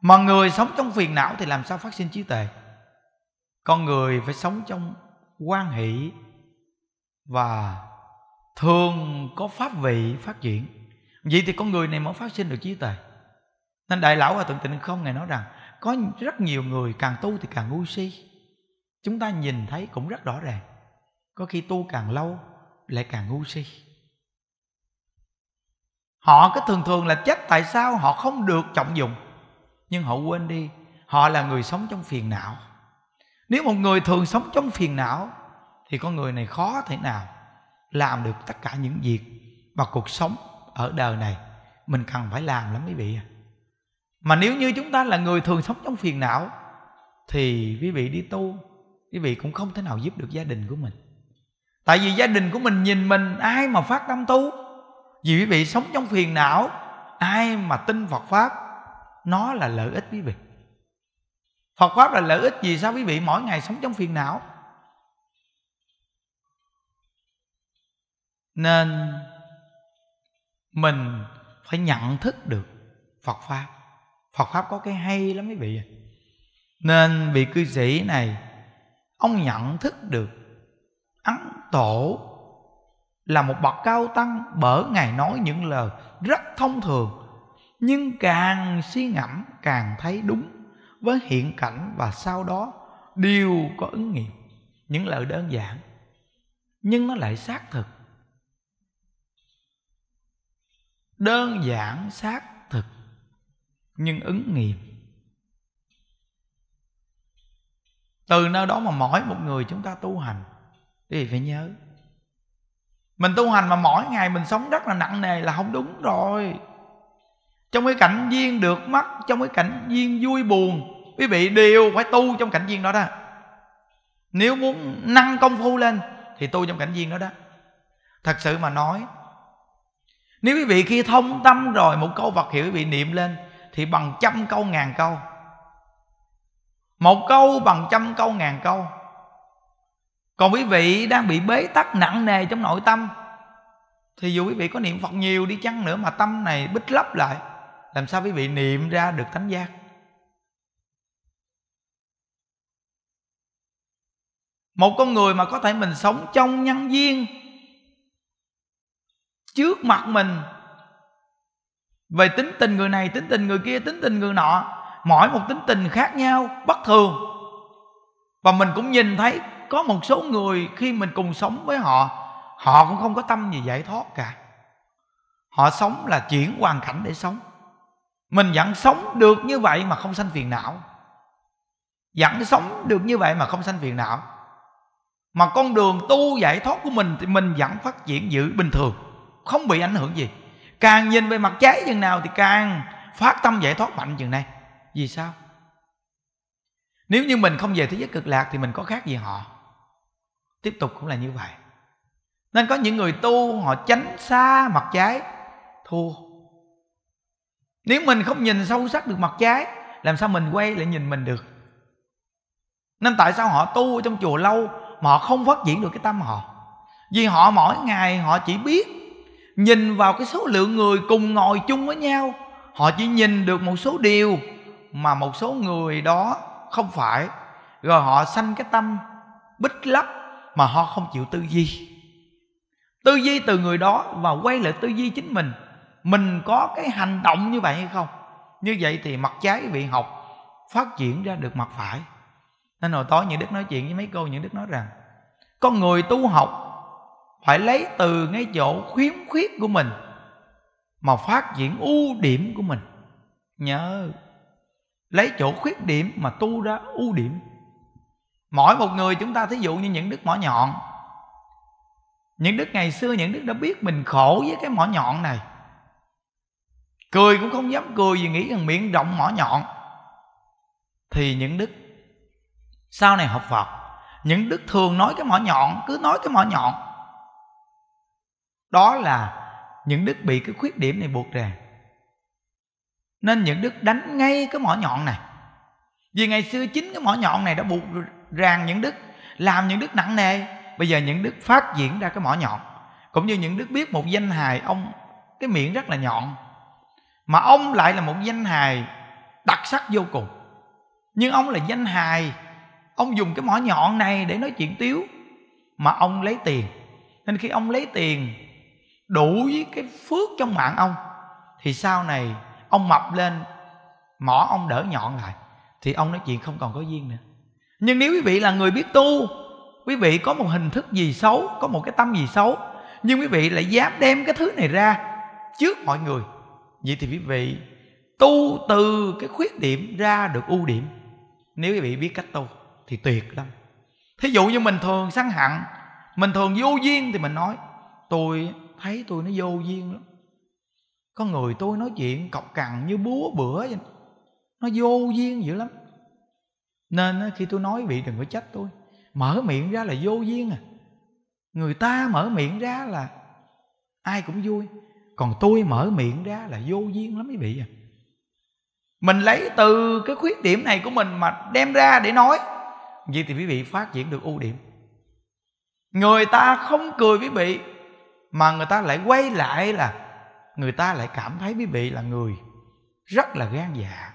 mà người sống trong phiền não thì làm sao phát sinh trí tuệ con người phải sống trong quan hỷ và thường có pháp vị phát triển vậy thì con người này mới phát sinh được trí tuệ nên đại lão hòa thượng tịnh không ngài nói rằng có rất nhiều người càng tu thì càng ngu si chúng ta nhìn thấy cũng rất rõ ràng có khi tu càng lâu lại càng ngu si họ cứ thường thường là chết tại sao họ không được trọng dụng nhưng họ quên đi họ là người sống trong phiền não nếu một người thường sống trong phiền não thì con người này khó thế nào làm được tất cả những việc mà cuộc sống ở đời này mình cần phải làm lắm quý vị à mà nếu như chúng ta là người thường sống trong phiền não thì quý vị đi tu quý vị cũng không thể nào giúp được gia đình của mình tại vì gia đình của mình nhìn mình ai mà phát tâm tu vì quý vị sống trong phiền não ai mà tin phật pháp nó là lợi ích quý vị phật pháp là lợi ích gì? sao quý vị mỗi ngày sống trong phiền não nên mình phải nhận thức được phật pháp phật pháp có cái hay lắm quý vị nên vị cư sĩ này ông nhận thức được ấn tổ là một bậc cao tăng bởi ngài nói những lời rất thông thường nhưng càng suy ngẫm càng thấy đúng với hiện cảnh và sau đó đều có ứng nghiệm những lời đơn giản nhưng nó lại xác thực đơn giản xác thực nhưng ứng nghiệm từ nơi đó mà mỗi một người chúng ta tu hành thì phải nhớ mình tu hành mà mỗi ngày mình sống rất là nặng nề là không đúng rồi trong cái cảnh duyên được mất trong cái cảnh duyên vui buồn quý vị đều phải tu trong cảnh duyên đó đó nếu muốn nâng công phu lên thì tu trong cảnh duyên đó đó thật sự mà nói nếu quý vị khi thông tâm rồi một câu vật hiệu quý vị niệm lên thì bằng trăm câu ngàn câu một câu bằng trăm câu ngàn câu còn quý vị đang bị bế tắc nặng nề trong nội tâm thì dù quý vị có niệm phật nhiều đi chăng nữa mà tâm này bích lấp lại làm sao quý vị niệm ra được thánh giác một con người mà có thể mình sống trong nhân duyên trước mặt mình về tính tình người này tính tình người kia tính tình người nọ mỗi một tính tình khác nhau bất thường và mình cũng nhìn thấy có một số người khi mình cùng sống với họ họ cũng không có tâm gì giải thoát cả họ sống là chuyển hoàn cảnh để sống mình vẫn sống được như vậy mà không sanh phiền não vẫn sống được như vậy mà không sanh phiền não mà con đường tu giải thoát của mình thì mình vẫn phát triển giữ bình thường không bị ảnh hưởng gì càng nhìn về mặt trái chừng nào thì càng phát tâm giải thoát mạnh chừng này vì sao nếu như mình không về thế giới cực lạc thì mình có khác gì họ tiếp tục cũng là như vậy nên có những người tu họ tránh xa mặt trái thua nếu mình không nhìn sâu sắc được mặt trái làm sao mình quay lại nhìn mình được nên tại sao họ tu ở trong chùa lâu mà họ không phát triển được cái tâm họ vì họ mỗi ngày họ chỉ biết nhìn vào cái số lượng người cùng ngồi chung với nhau họ chỉ nhìn được một số điều mà một số người đó không phải rồi họ sanh cái tâm bích lấp mà họ không chịu tư duy tư duy từ người đó và quay lại tư duy chính mình mình có cái hành động như vậy hay không như vậy thì mặt trái bị học phát triển ra được mặt phải nên hồi tối những đức nói chuyện với mấy cô những đức nói rằng con người tu học phải lấy từ ngay chỗ khiếm khuyết của mình mà phát triển ưu điểm của mình nhớ lấy chỗ khuyết điểm mà tu ra ưu điểm mỗi một người chúng ta thí dụ như những đức mỏ nhọn những đức ngày xưa những đức đã biết mình khổ với cái mỏ nhọn này cười cũng không dám cười vì nghĩ rằng miệng rộng mỏ nhọn thì những đức sau này học phật những đức thường nói cái mỏ nhọn cứ nói cái mỏ nhọn đó là những đức bị cái khuyết điểm này buộc ràng nên những đức đánh ngay cái mỏ nhọn này vì ngày xưa chính cái mỏ nhọn này đã buộc ràng những đức làm những đức nặng nề bây giờ những đức phát diễn ra cái mỏ nhọn cũng như những đức biết một danh hài ông cái miệng rất là nhọn mà ông lại là một danh hài đặc sắc vô cùng nhưng ông là danh hài ông dùng cái mỏ nhọn này để nói chuyện tiếu mà ông lấy tiền nên khi ông lấy tiền đủ với cái phước trong mạng ông thì sau này ông mập lên mỏ ông đỡ nhọn lại thì ông nói chuyện không còn có duyên nữa nhưng nếu quý vị là người biết tu quý vị có một hình thức gì xấu có một cái tâm gì xấu nhưng quý vị lại dám đem cái thứ này ra trước mọi người vậy thì quý vị tu từ cái khuyết điểm ra được ưu điểm nếu quý vị biết cách tu thì tuyệt lắm thí dụ như mình thường sân hận mình thường vô duyên thì mình nói tôi thấy tôi nó vô duyên lắm có người tôi nói chuyện cọc cằn như búa bữa vậy nó vô duyên dữ lắm nên khi tôi nói vị đừng có trách tôi mở miệng ra là vô duyên à người ta mở miệng ra là ai cũng vui còn tôi mở miệng ra là vô duyên lắm mấy vị à mình lấy từ cái khuyết điểm này của mình mà đem ra để nói vậy thì quý vị phát triển được ưu điểm người ta không cười quý vị mà người ta lại quay lại là người ta lại cảm thấy quý vị là người rất là gan dạ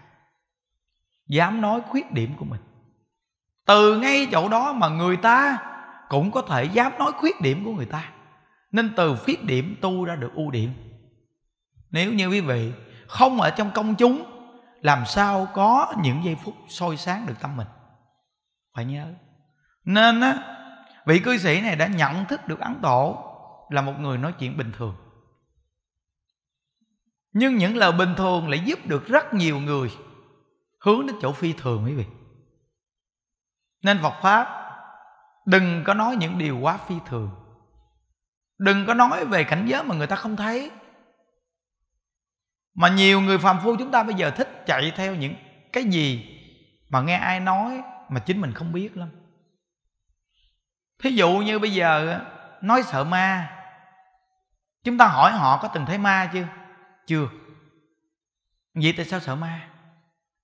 dám nói khuyết điểm của mình từ ngay chỗ đó mà người ta cũng có thể dám nói khuyết điểm của người ta nên từ khuyết điểm tu ra được ưu điểm nếu như quý vị không ở trong công chúng làm sao có những giây phút soi sáng được tâm mình phải nhớ nên á vị cư sĩ này đã nhận thức được ấn tổ là một người nói chuyện bình thường nhưng những lời bình thường lại giúp được rất nhiều người hướng đến chỗ phi thường quý vị nên phật pháp đừng có nói những điều quá phi thường đừng có nói về cảnh giới mà người ta không thấy mà nhiều người phàm phu chúng ta bây giờ thích chạy theo những cái gì mà nghe ai nói mà chính mình không biết lắm thí dụ như bây giờ nói sợ ma chúng ta hỏi họ có từng thấy ma chưa chưa vậy tại sao sợ ma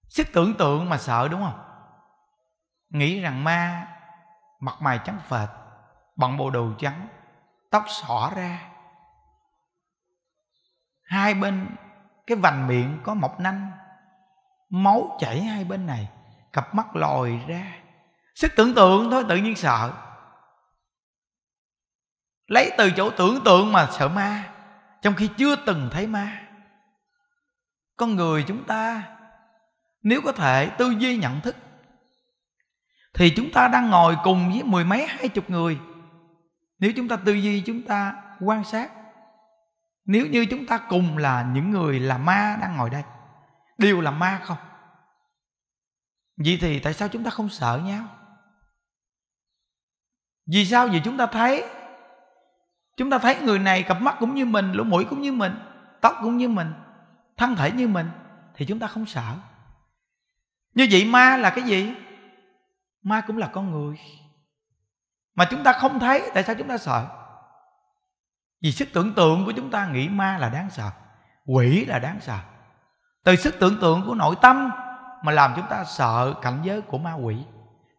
sức tưởng tượng mà sợ đúng không nghĩ rằng ma mặt mày trắng phệt bằng bộ đồ trắng tóc xỏ ra hai bên cái vành miệng có mọc nanh máu chảy hai bên này cặp mắt lòi ra sức tưởng tượng thôi tự nhiên sợ lấy từ chỗ tưởng tượng mà sợ ma trong khi chưa từng thấy ma con người chúng ta nếu có thể tư duy nhận thức thì chúng ta đang ngồi cùng với mười mấy hai chục người nếu chúng ta tư duy chúng ta quan sát nếu như chúng ta cùng là những người là ma đang ngồi đây đều là ma không vậy thì tại sao chúng ta không sợ nhau vì sao vì chúng ta thấy chúng ta thấy người này cặp mắt cũng như mình lỗ mũi cũng như mình tóc cũng như mình thân thể như mình thì chúng ta không sợ như vậy ma là cái gì ma cũng là con người mà chúng ta không thấy tại sao chúng ta sợ vì sức tưởng tượng của chúng ta nghĩ ma là đáng sợ quỷ là đáng sợ từ sức tưởng tượng của nội tâm mà làm chúng ta sợ cảnh giới của ma quỷ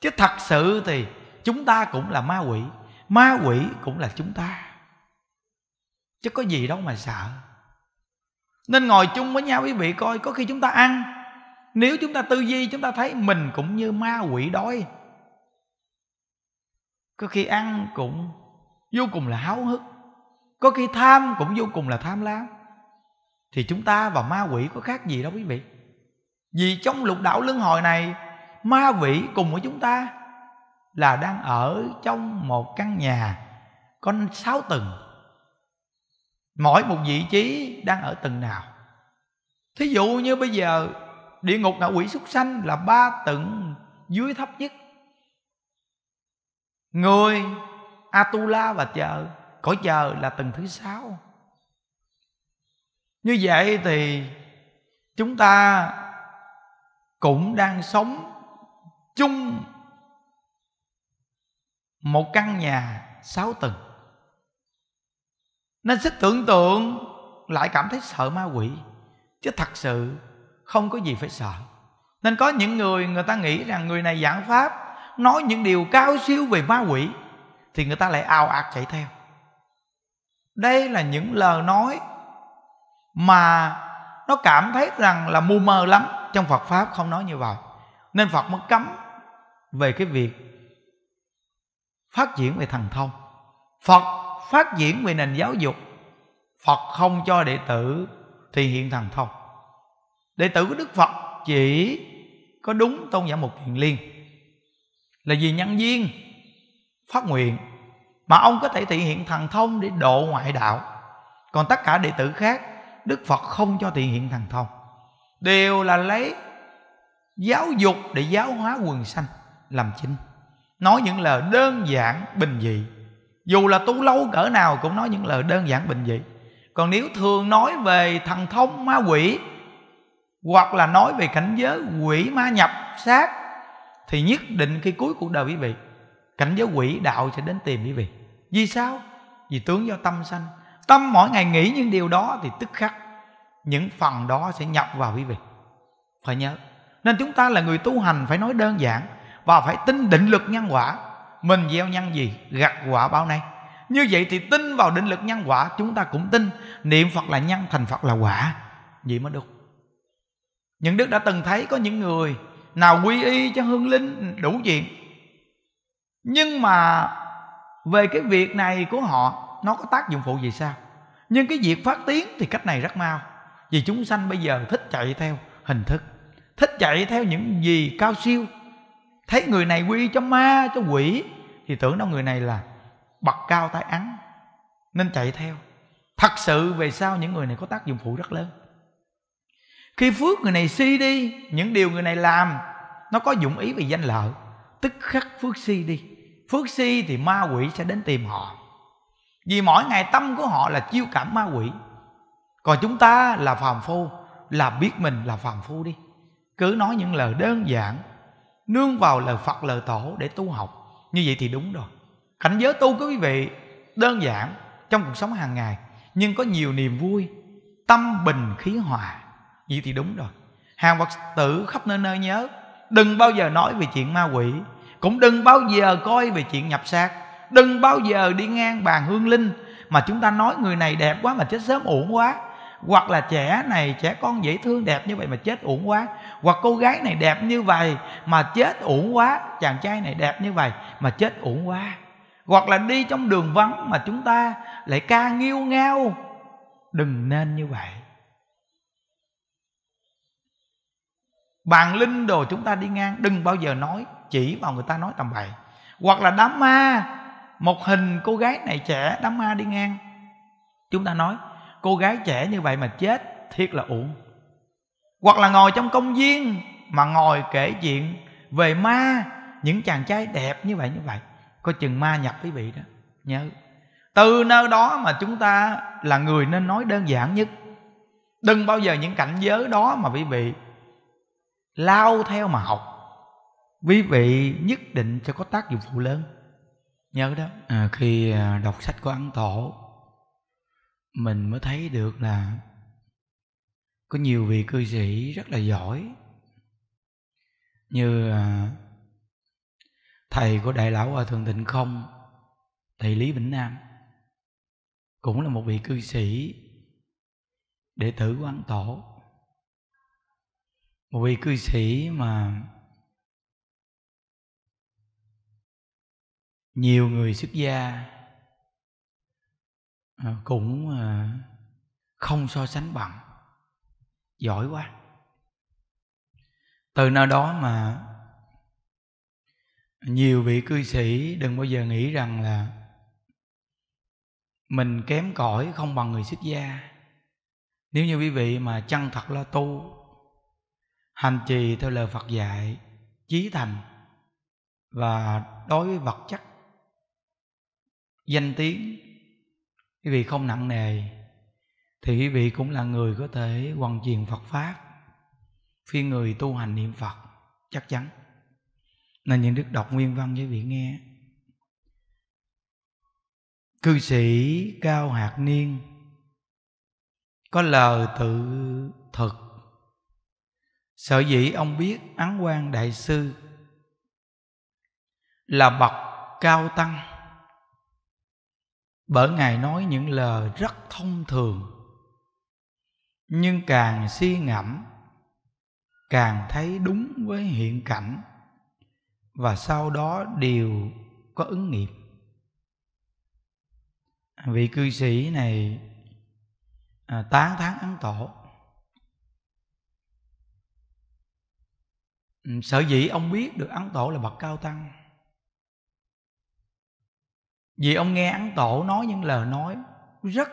chứ thật sự thì chúng ta cũng là ma quỷ ma quỷ cũng là chúng ta chứ có gì đâu mà sợ nên ngồi chung với nhau quý vị coi có khi chúng ta ăn nếu chúng ta tư duy chúng ta thấy mình cũng như ma quỷ đói có khi ăn cũng vô cùng là háo hức có khi tham cũng vô cùng là tham lam thì chúng ta và ma quỷ có khác gì đâu quý vị vì trong lục đạo luân hồi này ma quỷ cùng với chúng ta là đang ở trong một căn nhà có sáu tầng mỗi một vị trí đang ở tầng nào thí dụ như bây giờ địa ngục ngạ quỷ súc sanh là ba tầng dưới thấp nhất người atula và chờ cõi chờ là tầng thứ sáu như vậy thì chúng ta cũng đang sống chung một căn nhà sáu tầng nên sức tưởng tượng lại cảm thấy sợ ma quỷ chứ thật sự không có gì phải sợ nên có những người người ta nghĩ rằng người này giảng pháp nói những điều cao siêu về ma quỷ thì người ta lại ao ạt chạy theo đây là những lời nói mà nó cảm thấy rằng là mù mờ lắm trong phật pháp không nói như vậy nên phật mới cấm về cái việc phát triển về thần thông phật phát triển về nền giáo dục phật không cho đệ tử thì hiện thần thông đệ tử của đức phật chỉ có đúng tôn giả một thiền liên là vì nhân viên phát nguyện mà ông có thể thể hiện thần thông để độ ngoại đạo còn tất cả đệ tử khác đức phật không cho thể hiện thần thông đều là lấy giáo dục để giáo hóa quần sanh làm chính nói những lời đơn giản bình dị dù là tu lâu cỡ nào cũng nói những lời đơn giản bình dị còn nếu thường nói về thần thông ma quỷ hoặc là nói về cảnh giới quỷ ma nhập sát thì nhất định khi cuối cuộc đời quý vị cảnh giới quỷ đạo sẽ đến tìm quý vị vì sao vì tướng do tâm sanh tâm mỗi ngày nghĩ những điều đó thì tức khắc những phần đó sẽ nhập vào quý vị phải nhớ nên chúng ta là người tu hành phải nói đơn giản và phải tin định lực nhân quả mình gieo nhân gì gặt quả bao nay như vậy thì tin vào định lực nhân quả chúng ta cũng tin niệm phật là nhân thành phật là quả vậy mới được những đức đã từng thấy có những người nào quy y cho hương linh đủ chuyện nhưng mà về cái việc này của họ nó có tác dụng phụ gì sao nhưng cái việc phát tiến thì cách này rất mau vì chúng sanh bây giờ thích chạy theo hình thức thích chạy theo những gì cao siêu thấy người này quy cho ma cho quỷ thì tưởng đâu người này là bật cao tay ắn nên chạy theo thật sự về sau những người này có tác dụng phụ rất lớn khi phước người này suy si đi những điều người này làm nó có dụng ý về danh lợi tức khắc phước si đi phước si thì ma quỷ sẽ đến tìm họ vì mỗi ngày tâm của họ là chiêu cảm ma quỷ còn chúng ta là phàm phu là biết mình là phàm phu đi cứ nói những lời đơn giản nương vào lời phật lời tổ để tu học như vậy thì đúng rồi cảnh giới tu của quý vị đơn giản trong cuộc sống hàng ngày nhưng có nhiều niềm vui tâm bình khí hòa vậy thì đúng rồi hàng phật tử khắp nơi nơi nhớ đừng bao giờ nói về chuyện ma quỷ cũng đừng bao giờ coi về chuyện nhập xác đừng bao giờ đi ngang bàn hương linh mà chúng ta nói người này đẹp quá mà chết sớm uổng quá hoặc là trẻ này trẻ con dễ thương đẹp như vậy mà chết uổng quá hoặc cô gái này đẹp như vậy mà chết uổng quá chàng trai này đẹp như vậy mà chết uổng quá hoặc là đi trong đường vắng mà chúng ta lại ca nghiêu ngao đừng nên như vậy bàn linh đồ chúng ta đi ngang đừng bao giờ nói chỉ vào người ta nói tầm bậy hoặc là đám ma một hình cô gái này trẻ đám ma đi ngang chúng ta nói cô gái trẻ như vậy mà chết thiệt là uổng hoặc là ngồi trong công viên mà ngồi kể chuyện về ma những chàng trai đẹp như vậy như vậy có chừng ma nhập quý vị đó nhớ từ nơi đó mà chúng ta là người nên nói đơn giản nhất đừng bao giờ những cảnh giới đó mà quý vị lao theo mà học quý vị nhất định sẽ có tác dụng phụ lớn nhớ đó à, khi à, đọc sách của ấn tổ mình mới thấy được là có nhiều vị cư sĩ rất là giỏi như à, thầy của đại lão hòa thượng tịnh không thầy lý vĩnh nam cũng là một vị cư sĩ đệ tử của an tổ một vị cư sĩ mà nhiều người xuất gia à, cũng à, không so sánh bằng giỏi quá từ nơi đó mà nhiều vị cư sĩ đừng bao giờ nghĩ rằng là mình kém cỏi không bằng người xuất gia nếu như quý vị mà chân thật lo tu hành trì theo lời phật dạy chí thành và đối với vật chất danh tiếng quý vị không nặng nề thì quý vị cũng là người có thể hoàn truyền Phật Pháp phi người tu hành niệm Phật chắc chắn Nên những đức đọc nguyên văn với vị nghe cư sĩ cao hạt niên có lời tự thực sở dĩ ông biết ấn quan đại sư là bậc cao tăng bởi ngài nói những lời rất thông thường nhưng càng suy ngẫm càng thấy đúng với hiện cảnh và sau đó đều có ứng nghiệm vị cư sĩ này à, tán tháng ấn tổ ừ, sở dĩ ông biết được ấn tổ là bậc cao tăng vì ông nghe ấn tổ nói những lời nói rất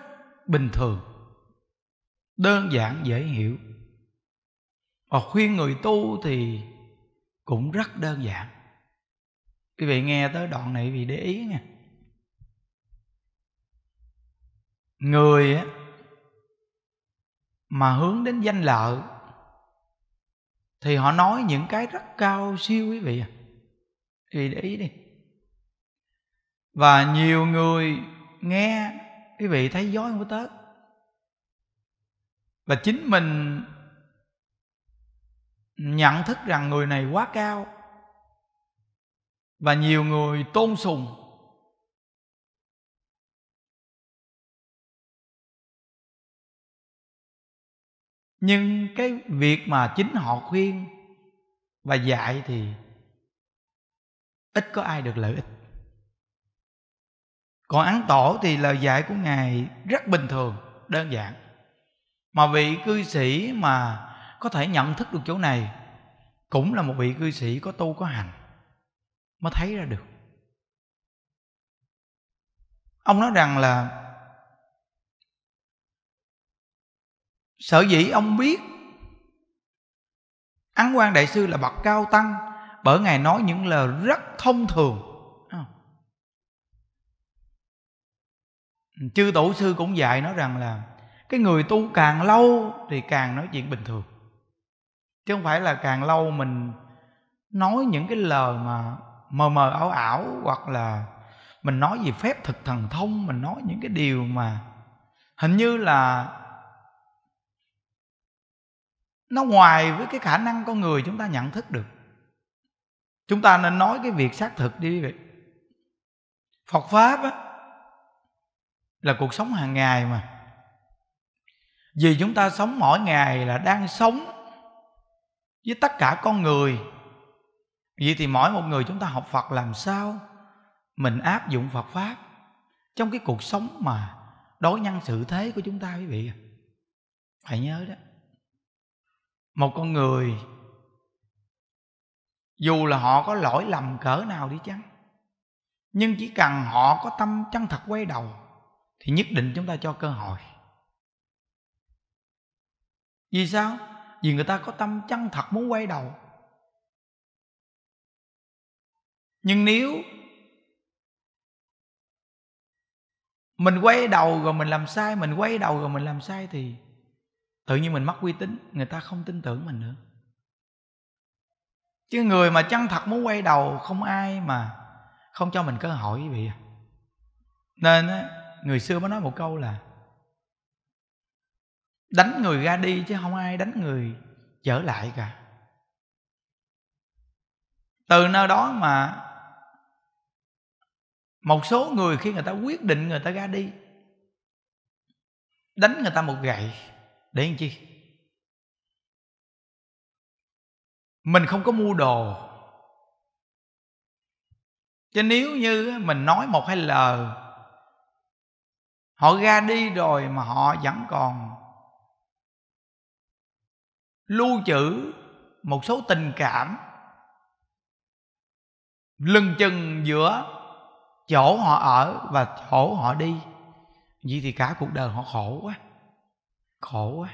bình thường đơn giản dễ hiểu và khuyên người tu thì cũng rất đơn giản quý vị nghe tới đoạn này vì để ý nha người mà hướng đến danh lợi thì họ nói những cái rất cao siêu quý vị à vì để ý đi và nhiều người nghe quý vị thấy dối không có tới và chính mình nhận thức rằng người này quá cao và nhiều người tôn sùng nhưng cái việc mà chính họ khuyên và dạy thì ít có ai được lợi ích còn ấn tổ thì lời dạy của ngài rất bình thường đơn giản mà vị cư sĩ mà có thể nhận thức được chỗ này cũng là một vị cư sĩ có tu có hành mới thấy ra được ông nói rằng là sở dĩ ông biết ấn quan đại sư là bậc cao tăng bởi ngài nói những lời rất thông thường chư tổ sư cũng dạy nói rằng là cái người tu càng lâu thì càng nói chuyện bình thường chứ không phải là càng lâu mình nói những cái lời mà mờ mờ ảo ảo hoặc là mình nói gì phép thực thần thông mình nói những cái điều mà hình như là nó ngoài với cái khả năng con người chúng ta nhận thức được chúng ta nên nói cái việc xác thực đi quý phật pháp á, là cuộc sống hàng ngày mà vì chúng ta sống mỗi ngày là đang sống với tất cả con người vậy thì mỗi một người chúng ta học phật làm sao mình áp dụng phật pháp trong cái cuộc sống mà đối nhân sự thế của chúng ta quý vị phải à? nhớ đó một con người dù là họ có lỗi lầm cỡ nào đi chăng nhưng chỉ cần họ có tâm chân thật quay đầu thì nhất định chúng ta cho cơ hội vì sao vì người ta có tâm chân thật muốn quay đầu nhưng nếu mình quay đầu rồi mình làm sai mình quay đầu rồi mình làm sai thì tự nhiên mình mất uy tín người ta không tin tưởng mình nữa chứ người mà chân thật muốn quay đầu không ai mà không cho mình cơ hội quý vị à. nên người xưa mới nói một câu là đánh người ra đi chứ không ai đánh người trở lại cả từ nơi đó mà một số người khi người ta quyết định người ta ra đi đánh người ta một gậy để làm chi mình không có mua đồ chứ nếu như mình nói một hai lời họ ra đi rồi mà họ vẫn còn lưu trữ một số tình cảm lưng chừng giữa chỗ họ ở và chỗ họ đi vậy thì cả cuộc đời họ khổ quá khổ quá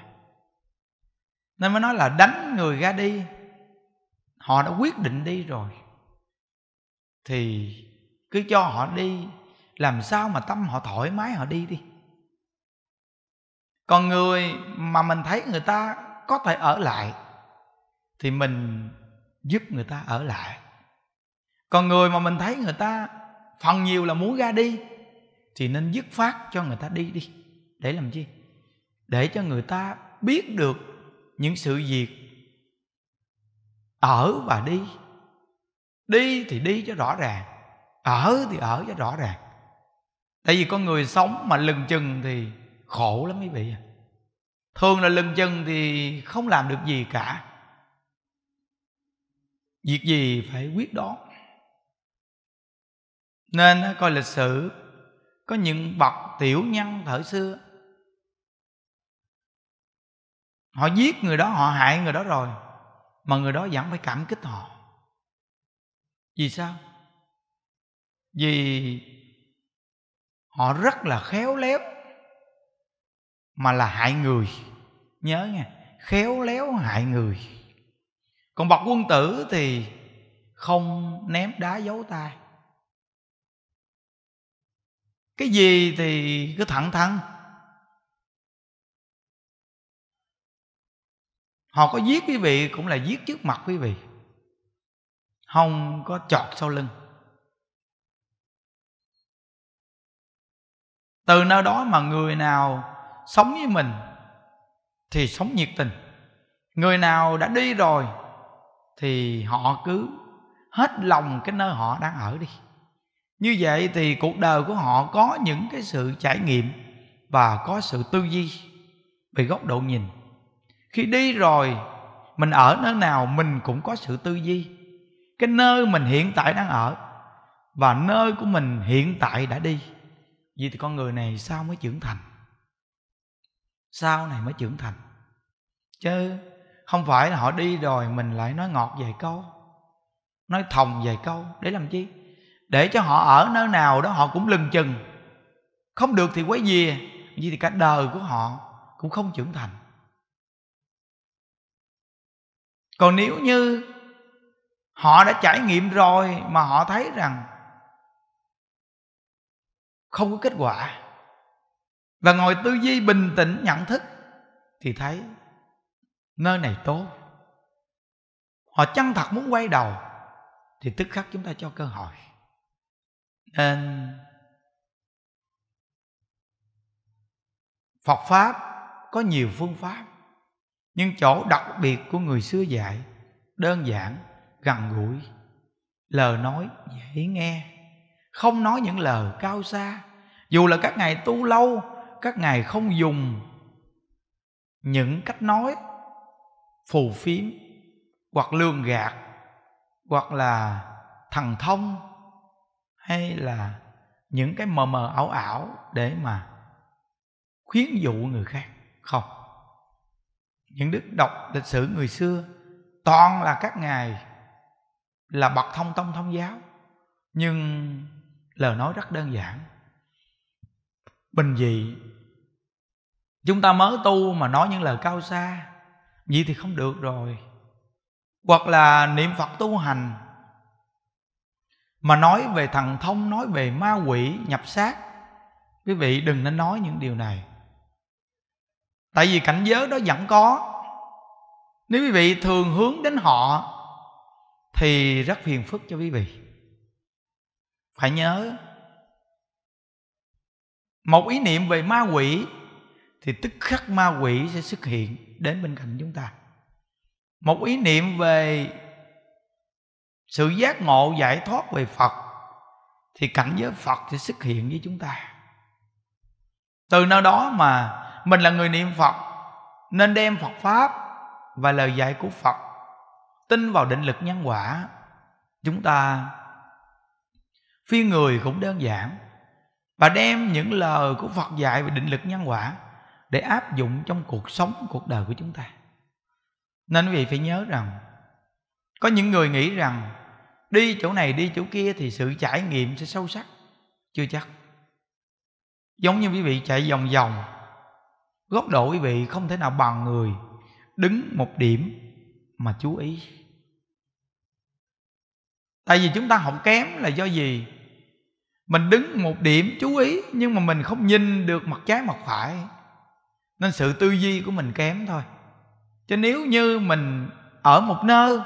nên mới nói là đánh người ra đi họ đã quyết định đi rồi thì cứ cho họ đi làm sao mà tâm họ thoải mái họ đi đi còn người mà mình thấy người ta có thể ở lại thì mình giúp người ta ở lại còn người mà mình thấy người ta phần nhiều là muốn ra đi thì nên dứt phát cho người ta đi đi để làm chi để cho người ta biết được những sự việc ở và đi đi thì đi cho rõ ràng ở thì ở cho rõ ràng tại vì con người sống mà lừng chừng thì khổ lắm quý vị à thường là lưng chân thì không làm được gì cả việc gì phải quyết đoán nên coi lịch sử có những bậc tiểu nhân thời xưa họ giết người đó họ hại người đó rồi mà người đó vẫn phải cảm kích họ vì sao vì họ rất là khéo léo mà là hại người nhớ nha khéo léo hại người còn bậc quân tử thì không ném đá giấu tay cái gì thì cứ thẳng thắn họ có giết quý vị cũng là giết trước mặt quý vị không có chọt sau lưng từ nơi đó mà người nào sống với mình thì sống nhiệt tình người nào đã đi rồi thì họ cứ hết lòng cái nơi họ đang ở đi như vậy thì cuộc đời của họ có những cái sự trải nghiệm và có sự tư duy về góc độ nhìn khi đi rồi mình ở nơi nào mình cũng có sự tư duy cái nơi mình hiện tại đang ở và nơi của mình hiện tại đã đi vậy thì con người này sao mới trưởng thành sau này mới trưởng thành chứ không phải là họ đi rồi mình lại nói ngọt vài câu nói thòng vài câu để làm chi để cho họ ở nơi nào đó họ cũng lừng chừng không được thì quấy gì? vì thì cả đời của họ cũng không trưởng thành còn nếu như họ đã trải nghiệm rồi mà họ thấy rằng không có kết quả và ngồi tư duy bình tĩnh nhận thức thì thấy nơi này tốt họ chân thật muốn quay đầu thì tức khắc chúng ta cho cơ hội nên phật pháp có nhiều phương pháp nhưng chỗ đặc biệt của người xưa dạy đơn giản gần gũi lời nói dễ nghe không nói những lời cao xa dù là các ngày tu lâu các ngài không dùng những cách nói phù phiếm hoặc lường gạt hoặc là thần thông hay là những cái mờ mờ ảo ảo để mà khuyến dụ người khác không những đức đọc lịch sử người xưa toàn là các ngài là bậc thông tông thông giáo nhưng lời nói rất đơn giản bình dị chúng ta mới tu mà nói những lời cao xa gì thì không được rồi hoặc là niệm phật tu hành mà nói về thằng thông nói về ma quỷ nhập xác quý vị đừng nên nói những điều này tại vì cảnh giới đó vẫn có nếu quý vị thường hướng đến họ thì rất phiền phức cho quý vị phải nhớ một ý niệm về ma quỷ thì tức khắc ma quỷ sẽ xuất hiện đến bên cạnh chúng ta một ý niệm về sự giác ngộ giải thoát về phật thì cảnh giới phật sẽ xuất hiện với chúng ta từ nơi đó mà mình là người niệm phật nên đem phật pháp và lời dạy của phật tin vào định lực nhân quả chúng ta phi người cũng đơn giản và đem những lời của phật dạy về định lực nhân quả để áp dụng trong cuộc sống cuộc đời của chúng ta nên quý vị phải nhớ rằng có những người nghĩ rằng đi chỗ này đi chỗ kia thì sự trải nghiệm sẽ sâu sắc chưa chắc giống như quý vị chạy vòng vòng góc độ quý vị không thể nào bằng người đứng một điểm mà chú ý tại vì chúng ta học kém là do gì mình đứng một điểm chú ý nhưng mà mình không nhìn được mặt trái mặt phải nên sự tư duy của mình kém thôi chứ nếu như mình ở một nơi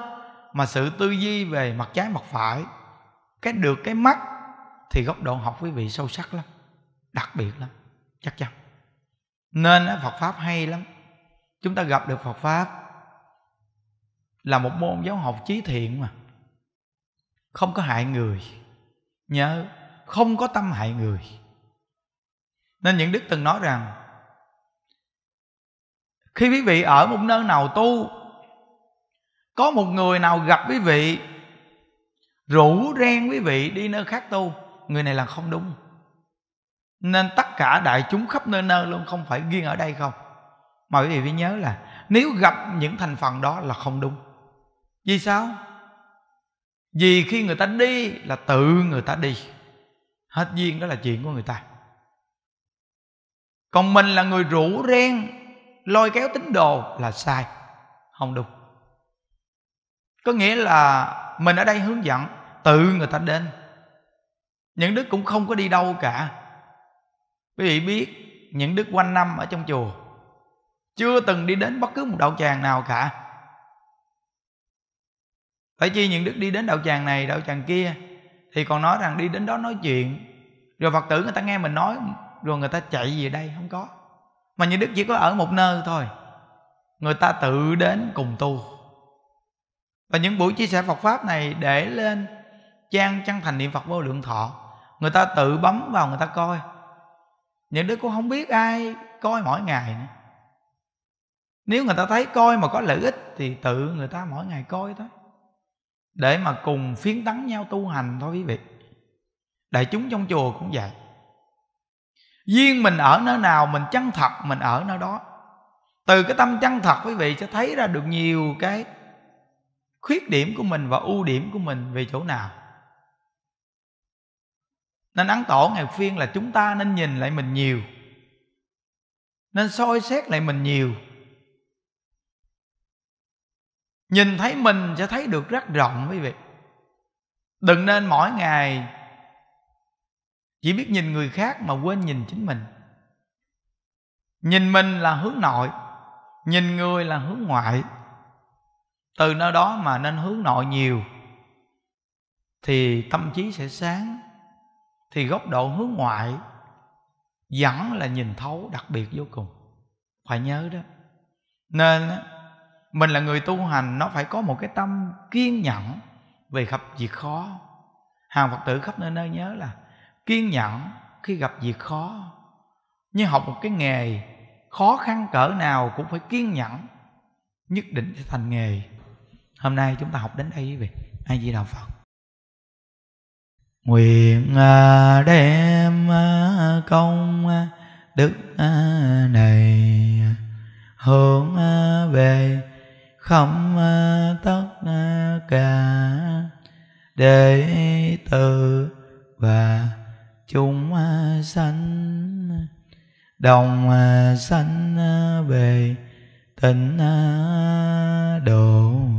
mà sự tư duy về mặt trái mặt phải cái được cái mắt thì góc độ học quý vị sâu sắc lắm đặc biệt lắm chắc chắn nên phật pháp hay lắm chúng ta gặp được phật pháp là một môn giáo học trí thiện mà không có hại người nhớ không có tâm hại người nên những đức từng nói rằng khi quý vị ở một nơi nào tu có một người nào gặp quý vị rủ ren quý vị đi nơi khác tu người này là không đúng nên tất cả đại chúng khắp nơi nơi luôn không phải riêng ở đây không mà quý vị phải nhớ là nếu gặp những thành phần đó là không đúng vì sao vì khi người ta đi là tự người ta đi hết duyên đó là chuyện của người ta còn mình là người rủ ren lôi kéo tín đồ là sai không đúng có nghĩa là mình ở đây hướng dẫn tự người ta đến những đức cũng không có đi đâu cả quý vị biết những đức quanh năm ở trong chùa chưa từng đi đến bất cứ một đạo tràng nào cả tại chi những đức đi đến đạo tràng này đạo tràng kia thì còn nói rằng đi đến đó nói chuyện rồi phật tử người ta nghe mình nói rồi người ta chạy về đây không có mà như đức chỉ có ở một nơi thôi người ta tự đến cùng tu và những buổi chia sẻ Phật pháp này để lên trang chân thành niệm Phật vô lượng thọ người ta tự bấm vào người ta coi những đứa cũng không biết ai coi mỗi ngày nữa. nếu người ta thấy coi mà có lợi ích thì tự người ta mỗi ngày coi thôi để mà cùng phiến tấn nhau tu hành thôi quý vị đại chúng trong chùa cũng vậy duyên mình ở nơi nào mình chân thật mình ở nơi đó từ cái tâm chân thật quý vị sẽ thấy ra được nhiều cái khuyết điểm của mình và ưu điểm của mình về chỗ nào nên ấn tổ ngày phiên là chúng ta nên nhìn lại mình nhiều nên soi xét lại mình nhiều nhìn thấy mình sẽ thấy được rất rộng quý vị đừng nên mỗi ngày chỉ biết nhìn người khác mà quên nhìn chính mình nhìn mình là hướng nội nhìn người là hướng ngoại từ nơi đó mà nên hướng nội nhiều thì tâm trí sẽ sáng thì góc độ hướng ngoại vẫn là nhìn thấu đặc biệt vô cùng phải nhớ đó nên mình là người tu hành nó phải có một cái tâm kiên nhẫn về khắp việc khó hàng phật tử khắp nơi nơi nhớ là kiên nhẫn khi gặp việc khó như học một cái nghề khó khăn cỡ nào cũng phải kiên nhẫn nhất định sẽ thành nghề hôm nay chúng ta học đến đây quý vị a di đà phật nguyện à, đem à, công à, đức này hướng về không tất cả để từ và chúng à, sanh đồng à, sanh à, về tịnh độ